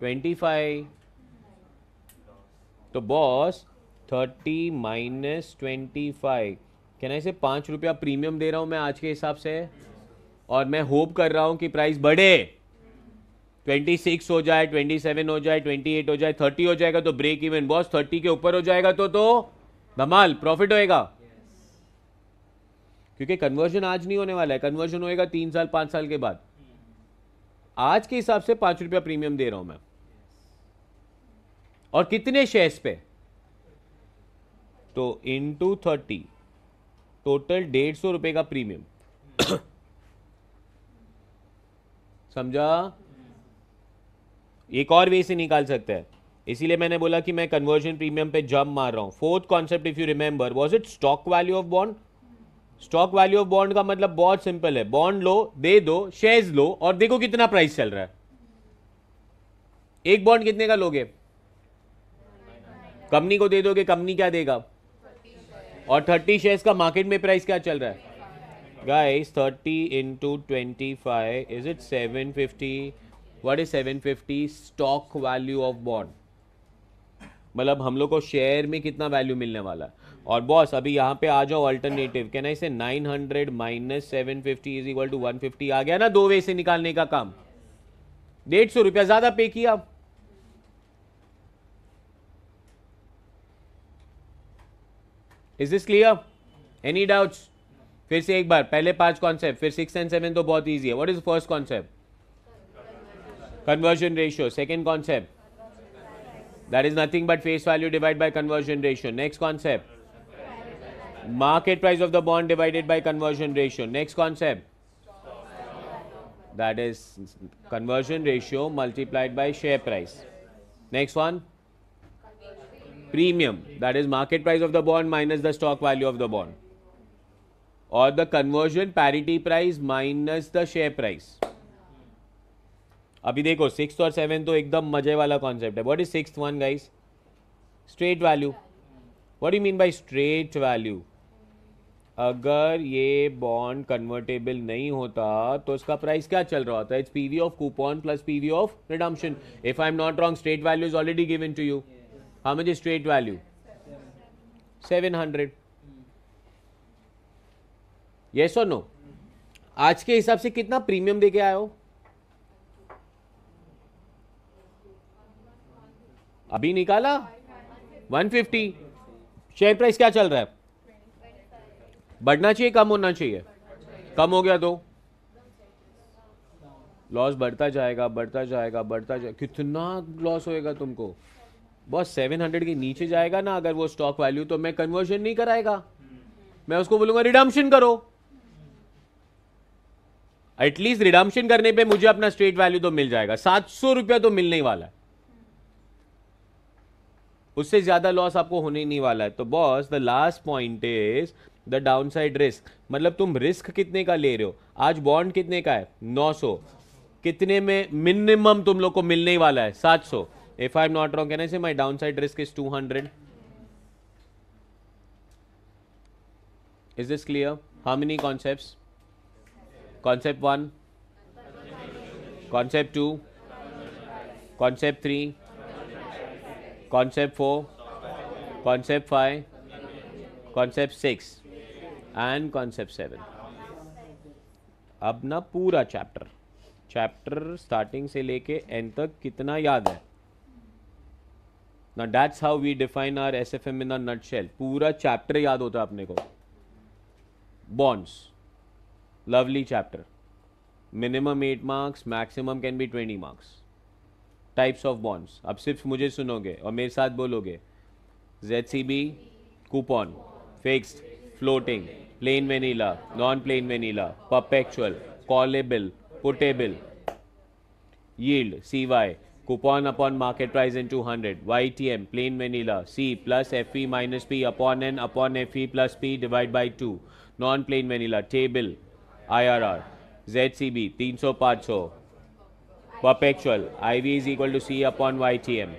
ट्वेंटी फाइव तो boss thirty minus twenty five कहना इसे पांच रुपया प्रीमियम दे रहा हूं मैं आज के हिसाब से और मैं होप कर रहा हूं कि प्राइस बढ़े 26 हो जाए 27 हो जाए 28 हो जाए 30 हो जाएगा तो ब्रेक इवन बॉस 30 के ऊपर हो जाएगा तो तो धमाल प्रॉफिट होएगा क्योंकि कन्वर्जन आज नहीं होने वाला है कन्वर्जन होएगा तीन साल पांच साल के बाद आज के हिसाब से पांच रुपया प्रीमियम दे रहा हूं मैं और कितने शेयर्स पे तो इन टू थर्टी टोटल डेढ़ सौ रुपए का प्रीमियम समझा एक और वे से निकाल सकते हैं इसीलिए मैंने बोला कि मैं कन्वर्जन प्रीमियम पे जंप मार रहा हूं fourth concept if you remember was it stock value of bond stock value of bond का मतलब बहुत सिंपल है बॉन्ड लो दे दो शेयर्स लो और देखो कितना प्राइस चल रहा है एक बॉन्ड कितने का लोगे कंपनी को दे दोगे कंपनी क्या देगा और थर्टी शेयर्स का मार्केट में प्राइस क्या चल रहा है guys 30 into 25 is it 750 what is 750 stock value of bond मतलब हम लोग को शेयर में कितना वैल्यू मिलने वाला और बॉस अभी यहाँ पे आ जाओ alternative can I say 900 hundred minus seven fifty is equal to one fifty आ गया ना दो वे से निकालने का काम डेढ़ सौ रुपया ज़्यादा पे किया is this clear any doubts फिर से एक बार पहले पांच कॉन्सेप्ट फिर सिक्स एंड सेवन तो बहुत ईजी है what is first concept conversion ratio second concept that is nothing but face value divide by conversion ratio next concept market price of the bond divided by conversion ratio next concept that is conversion ratio multiplied by share price next one premium that is market price of the bond minus the stock value of the bond or the conversion parity price minus the share price. अभी देखो six और seven तो एकदम मजे वाला concept है what is six one guys straight value what you mean by straight value अगर ये बॉन्ड कन्वर्टेबल नहीं होता तो इसका प्राइस क्या चल रहा होता it's P V of coupon plus P V of redemption if I am not wrong straight value is already given to you how much is straight value seven hundred yes और no आज के हिसाब से कितना premium दे के आए हो अभी निकाला 150 शेयर प्राइस क्या चल रहा है बढ़ना चाहिए कम होना चाहिए कम हो गया तो लॉस बढ़ता जाएगा बढ़ता जाएगा बढ़ता जाएगा कितना लॉस होएगा तुमको बस 700 के नीचे जाएगा ना अगर वो स्टॉक वैल्यू तो मैं कन्वर्जन नहीं कराएगा मैं उसको बोलूंगा रिडम्पशन करो एटलीस्ट रिडम्पशन करने पे मुझे अपना स्ट्रेट वैल्यू तो मिल जाएगा सात सौ रुपया तो मिलने ही वाला है उससे ज्यादा लॉस आपको होने ही नहीं वाला है तो boss the last point is the down side risk मतलब तुम रिस्क कितने का ले रहे हो आज बॉन्ड कितने का है नौ सौ कितने में मिनिमम तुम लोग को मिलने ही वाला है सात सौ if I am not wrong can I say my down side risk is two hundred is this clear how many concepts concept 1 concept 2 concept 3 concept 4 concept 5 concept 6 and concept 7 अब ना पूरा चैप्टर चैप्टर स्टार्टिंग से लेके and तक कितना याद है ना that's how we define R S F M in nutshell पूरा चैप्टर याद होता है अपने को bonds lovely chapter minimum eight marks maximum can be twenty marks types of bonds अब सिर्फ मुझे सुनोगे और मेरे साथ बोलोगे Z C B coupon fixed floating plain vanilla non plain vanilla पपेक्चुअल callable putable yield C Y coupon upon market price into hundred Y T M plain vanilla C plus F E minus P upon N upon F E plus P divide by two non plain vanilla table IRR, ZCB 300-500, perpetual, IV is equal to C upon YTM.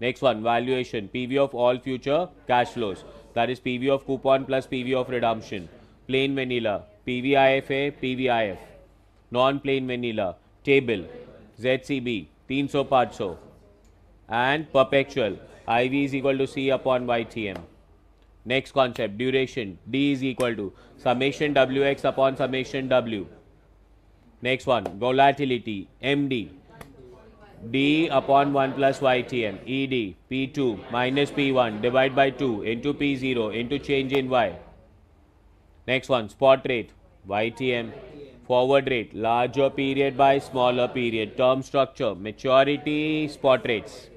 Next one, valuation, PV of all future cash flows, that is PV of coupon plus PV of redemption, plain vanilla, PVIFA, PVIF, non-plain vanilla, table, ZCB 300-500 and perpetual, IV is equal to C upon YTM. Next concept, duration. D is equal to summation Wx upon summation W. Next one, volatility, MD. D upon 1 plus YTM, ED, P2 minus P1 divide by 2 into P0 into change in Y. Next one, spot rate, YTM, forward rate, larger period by smaller period, term structure, maturity, spot rates.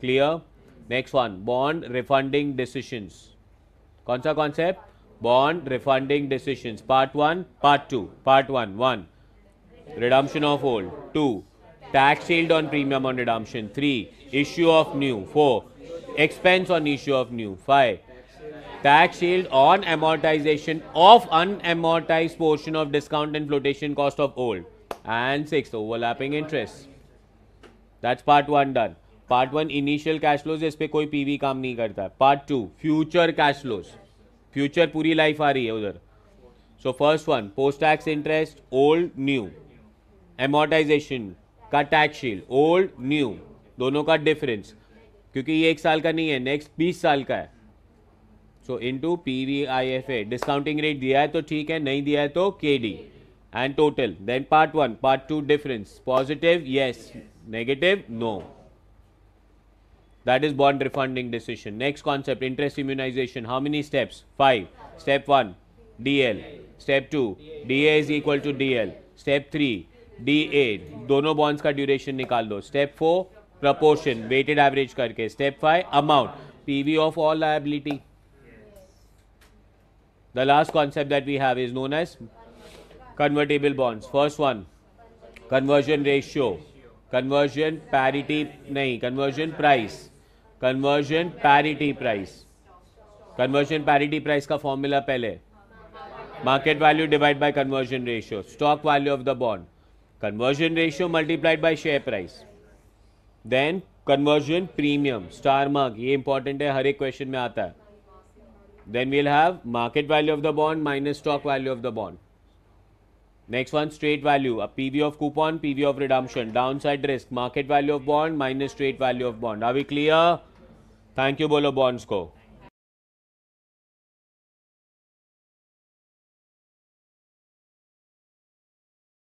Clear? Next one, bond refunding decisions. कौन concept? bond refunding decisions part 1 part 2 part 1 1 redemption of old 2 tax shield on premium on redemption 3 issue of new 4 expense on issue of new 5 tax shield on amortization of unamortized portion of discount and flotation cost of old and 6 overlapping interest that's part 1 done part one initial cash flows इस पर कोई PV काम नहीं करता part two future cash flows future पूरी life आ रही है उधर so first one post tax interest old new amortization का टैक्स शील ओल्ड न्यू दोनों का डिफरेंस क्योंकि ये एक साल का नहीं है नेक्स्ट बीस साल का है so into P V I F A discounting rate दिया है तो ठीक है नहीं दिया है तो K D and total then part one part two difference positive yes negative no That is bond refunding decision. Next concept, interest immunization. How many steps? 5. Step 1, DL. Step 2, DA is equal to DL. Step 3, DA. dono bonds ka duration nikal दो. Step 4, proportion, weighted average karke Step 5, amount. PV of all liability. The last concept that we have is known as convertible bonds. First one, conversion ratio. conversion parity nahi conversion price conversion parity price conversion parity price का formula पहले market value divide by conversion ratio stock value of the bond conversion ratio multiplied by share price then conversion premium star mark ये important है हर एक question में आता है then we'll have market value of the bond minus stock value of the bond next one straight value अब PV of coupon PV of redemption down side risk market value of bond minus straight value of bond अभी clear thank you बोलो bonds को